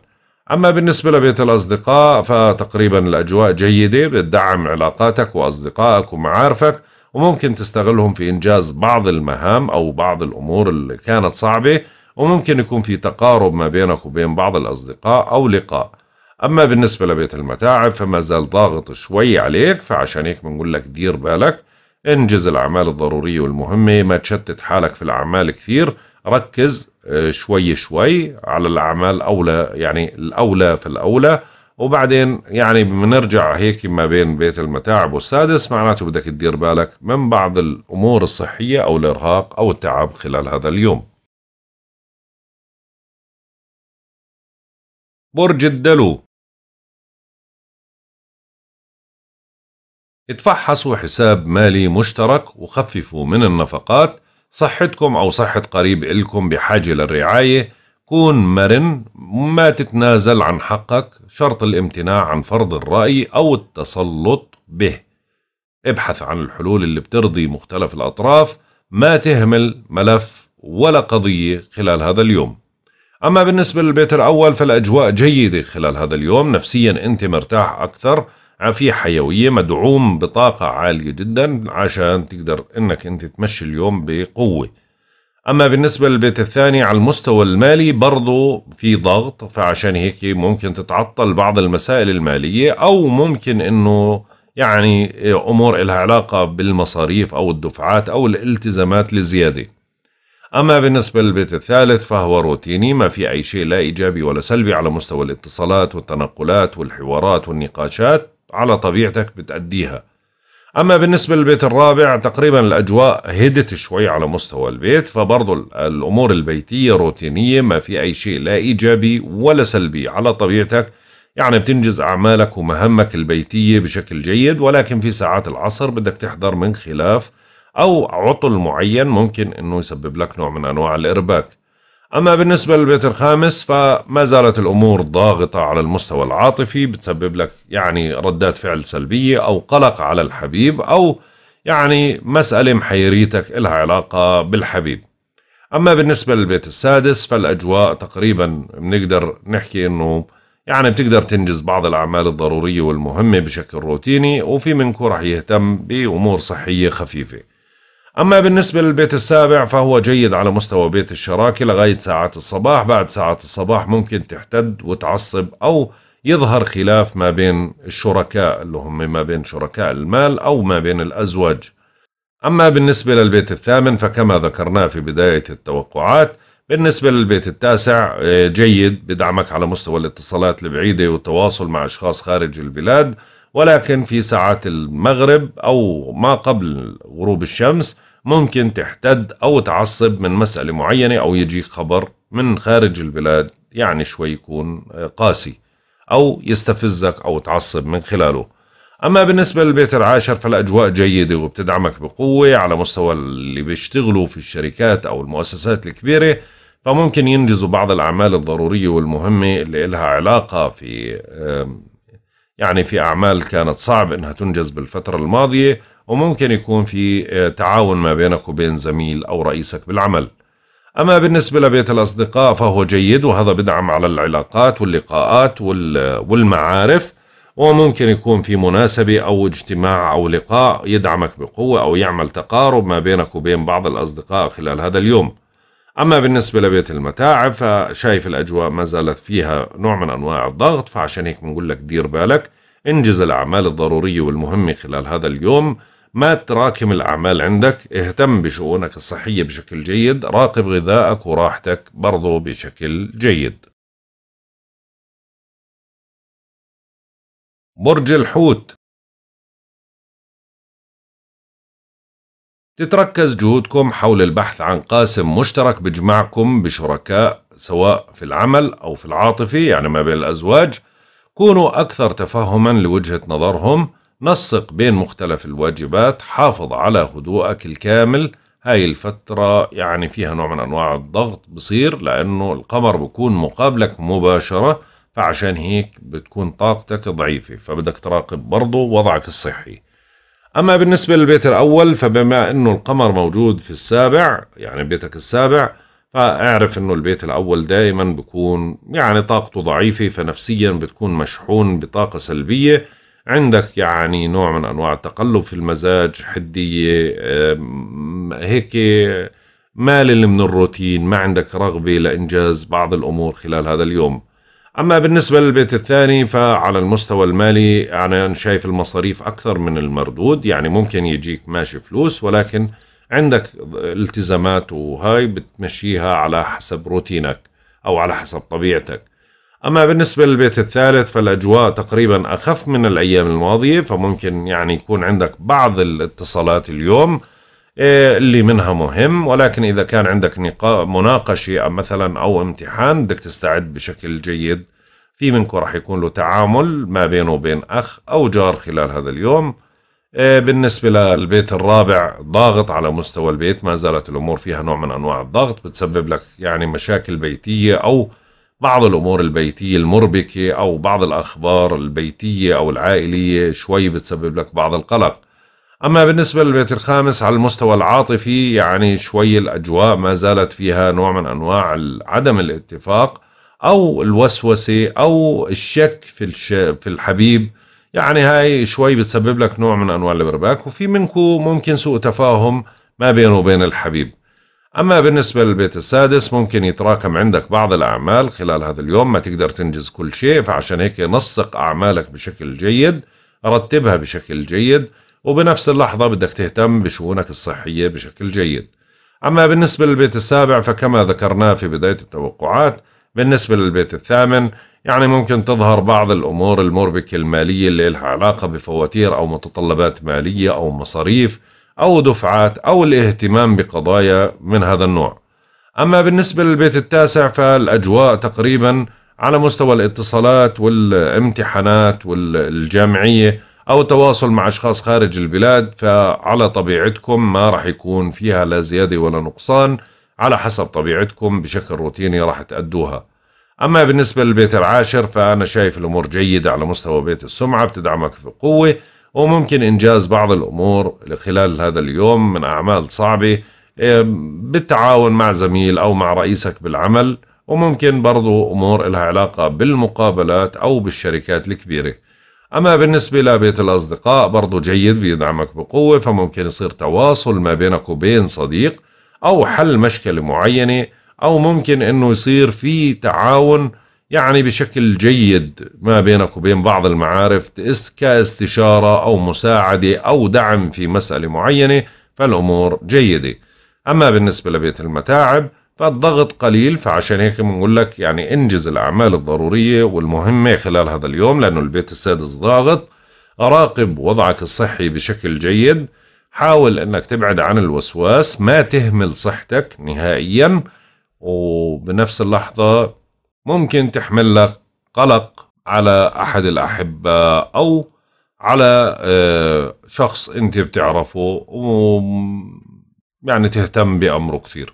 أما بالنسبة لبيت الأصدقاء فتقريبا الأجواء جيدة بتدعم علاقاتك وأصدقائك ومعارفك وممكن تستغلهم في إنجاز بعض المهام أو بعض الأمور اللي كانت صعبة وممكن يكون في تقارب ما بينك وبين بعض الأصدقاء أو لقاء أما بالنسبة لبيت المتاعب فما زال ضاغط شوي عليك فعشان هيك بنقول لك دير بالك انجز الأعمال الضرورية والمهمة ما تشتت حالك في الأعمال كثير ركز آه، شوي شوي على الأعمال أولى يعني الأولى في الأولى وبعدين يعني بنرجع هيك ما بين بيت المتاعب والسادس معناته بدك تدير بالك من بعض الأمور الصحية أو الإرهاق أو التعب خلال هذا اليوم برج الدلو اتفحصوا حساب مالي مشترك وخففوا من النفقات صحتكم أو صحة قريب إلكم بحاجة للرعاية كون مرن ما تتنازل عن حقك شرط الامتناع عن فرض الرأي أو التسلط به ابحث عن الحلول اللي بترضي مختلف الأطراف ما تهمل ملف ولا قضية خلال هذا اليوم أما بالنسبة للبيت الأول فالأجواء جيدة خلال هذا اليوم نفسيا أنت مرتاح أكثر في حيوية مدعوم بطاقة عالية جدا عشان تقدر انك انت تمشي اليوم بقوة اما بالنسبة للبيت الثاني على المستوى المالي برضو في ضغط فعشان هيك ممكن تتعطل بعض المسائل المالية او ممكن انه يعني امور لها علاقة بالمصاريف او الدفعات او الالتزامات لزيادة أما بالنسبة للبيت الثالث فهو روتيني ما في أي شيء لا إيجابي ولا سلبي على مستوى الاتصالات والتنقلات والحوارات والنقاشات على طبيعتك بتأديها أما بالنسبة للبيت الرابع تقريبا الأجواء هدت شوي على مستوى البيت فبرضو الأمور البيتية روتينية ما في أي شيء لا إيجابي ولا سلبي على طبيعتك يعني بتنجز أعمالك ومهمك البيتية بشكل جيد ولكن في ساعات العصر بدك تحضر من خلاف أو عطل معين ممكن أنه يسبب لك نوع من أنواع الإرباك أما بالنسبة للبيت الخامس فما زالت الأمور ضاغطة على المستوى العاطفي بتسبب لك يعني ردات فعل سلبية أو قلق على الحبيب أو يعني مسألة محيريتك إلها علاقة بالحبيب أما بالنسبة للبيت السادس فالأجواء تقريبا بنقدر نحكي أنه يعني بتقدر تنجز بعض الأعمال الضرورية والمهمة بشكل روتيني وفي منكم رح يهتم بأمور صحية خفيفة أما بالنسبة للبيت السابع فهو جيد على مستوى بيت الشراكة لغاية ساعات الصباح بعد ساعات الصباح ممكن تحتد وتعصب أو يظهر خلاف ما بين الشركاء اللي هم ما بين شركاء المال أو ما بين الأزواج أما بالنسبة للبيت الثامن فكما ذكرناه في بداية التوقعات بالنسبة للبيت التاسع آه، جيد بدعمك على مستوى الاتصالات البعيدة والتواصل مع أشخاص خارج البلاد ولكن في ساعات المغرب أو ما قبل غروب الشمس ممكن تحتد أو تعصب من مسألة معينة أو يجيك خبر من خارج البلاد يعني شوي يكون قاسي أو يستفزك أو تعصب من خلاله أما بالنسبة للبيت العاشر فالأجواء جيدة وبتدعمك بقوة على مستوى اللي بيشتغلوا في الشركات أو المؤسسات الكبيرة فممكن ينجزوا بعض الأعمال الضرورية والمهمة اللي لها علاقة في يعني في أعمال كانت صعب أنها تنجز بالفترة الماضية وممكن يكون في آه، تعاون ما بينك وبين زميل أو رئيسك بالعمل أما بالنسبة لبيت الأصدقاء فهو جيد وهذا بدعم على العلاقات واللقاءات والمعارف وممكن يكون في مناسبة أو اجتماع أو لقاء يدعمك بقوة أو يعمل تقارب ما بينك وبين بعض الأصدقاء خلال هذا اليوم أما بالنسبة لبيت المتاعب فشايف الأجواء ما زالت فيها نوع من أنواع الضغط فعشان هيك بنقول لك دير بالك انجز الأعمال الضرورية والمهمة خلال هذا اليوم ما تراكم الأعمال عندك اهتم بشؤونك الصحية بشكل جيد راقب غذائك وراحتك برضو بشكل جيد برج الحوت تتركز جهودكم حول البحث عن قاسم مشترك بجمعكم بشركاء سواء في العمل أو في العاطفي يعني ما بين الأزواج كونوا أكثر تفهما لوجهة نظرهم نسق بين مختلف الواجبات حافظ على هدوءك الكامل هاي الفترة يعني فيها نوع من أنواع الضغط بصير لأنه القمر بكون مقابلك مباشرة فعشان هيك بتكون طاقتك ضعيفة فبدك تراقب برضه وضعك الصحي أما بالنسبة للبيت الأول فبما أنه القمر موجود في السابع يعني بيتك السابع فاعرف أنه البيت الأول دائما بيكون يعني طاقته ضعيفة فنفسيا بتكون مشحون بطاقة سلبية عندك يعني نوع من أنواع التقلب في المزاج حدية هيك مالل من الروتين ما عندك رغبة لإنجاز بعض الأمور خلال هذا اليوم أما بالنسبة للبيت الثاني فعلى المستوى المالي أنا شايف المصاريف أكثر من المردود يعني ممكن يجيك ماشي فلوس ولكن عندك التزامات وهاي بتمشيها على حسب روتينك أو على حسب طبيعتك أما بالنسبة للبيت الثالث فالأجواء تقريبا أخف من الأيام الماضية فممكن يعني يكون عندك بعض الاتصالات اليوم إيه، اللي منها مهم ولكن إذا كان عندك مناقشة مثلا أو امتحان بدك تستعد بشكل جيد في منكم راح يكون له تعامل ما بينه وبين أخ أو جار خلال هذا اليوم إيه، بالنسبة للبيت الرابع ضاغط على مستوى البيت ما زالت الأمور فيها نوع من أنواع الضغط بتسبب لك يعني مشاكل بيتية أو بعض الأمور البيتية المربكة أو بعض الأخبار البيتية أو العائلية شوي بتسبب لك بعض القلق أما بالنسبة للبيت الخامس على المستوى العاطفي يعني شوي الأجواء ما زالت فيها نوع من أنواع عدم الاتفاق أو الوسوسة أو الشك في في الحبيب يعني هاي شوي بتسبب لك نوع من أنواع البرباك وفي منكو ممكن سوء تفاهم ما بينه وبين الحبيب أما بالنسبة للبيت السادس ممكن يتراكم عندك بعض الأعمال خلال هذا اليوم ما تقدر تنجز كل شيء فعشان هيك نسق أعمالك بشكل جيد رتبها بشكل جيد وبنفس اللحظة بدك تهتم بشؤونك الصحية بشكل جيد أما بالنسبة للبيت السابع فكما ذكرنا في بداية التوقعات بالنسبة للبيت الثامن يعني ممكن تظهر بعض الأمور المربكة المالية اللي لها علاقة بفواتير أو متطلبات مالية أو مصاريف أو دفعات أو الاهتمام بقضايا من هذا النوع أما بالنسبة للبيت التاسع فالأجواء تقريبا على مستوى الاتصالات والامتحانات والجامعية أو تواصل مع أشخاص خارج البلاد فعلى طبيعتكم ما راح يكون فيها لا زيادة ولا نقصان على حسب طبيعتكم بشكل روتيني راح تأدوها أما بالنسبة للبيت العاشر فأنا شايف الأمور جيدة على مستوى بيت السمعة بتدعمك في قوة وممكن إنجاز بعض الأمور خلال هذا اليوم من أعمال صعبة بالتعاون مع زميل أو مع رئيسك بالعمل وممكن برضو أمور لها علاقة بالمقابلات أو بالشركات الكبيرة أما بالنسبة لبيت الأصدقاء برضو جيد بيدعمك بقوة فممكن يصير تواصل ما بينك وبين صديق أو حل مشكلة معينة أو ممكن أنه يصير في تعاون يعني بشكل جيد ما بينك وبين بعض المعارف كاستشارة أو مساعدة أو دعم في مسألة معينة فالأمور جيدة أما بالنسبة لبيت المتاعب فالضغط قليل فعشان هيك بنقول لك يعني انجز الاعمال الضروريه والمهمه خلال هذا اليوم لانه البيت السادس ضاغط اراقب وضعك الصحي بشكل جيد حاول انك تبعد عن الوسواس ما تهمل صحتك نهائيا وبنفس اللحظه ممكن تحمل لك قلق على احد الاحبه او على آه، شخص انت بتعرفه و يعني تهتم بامره كثير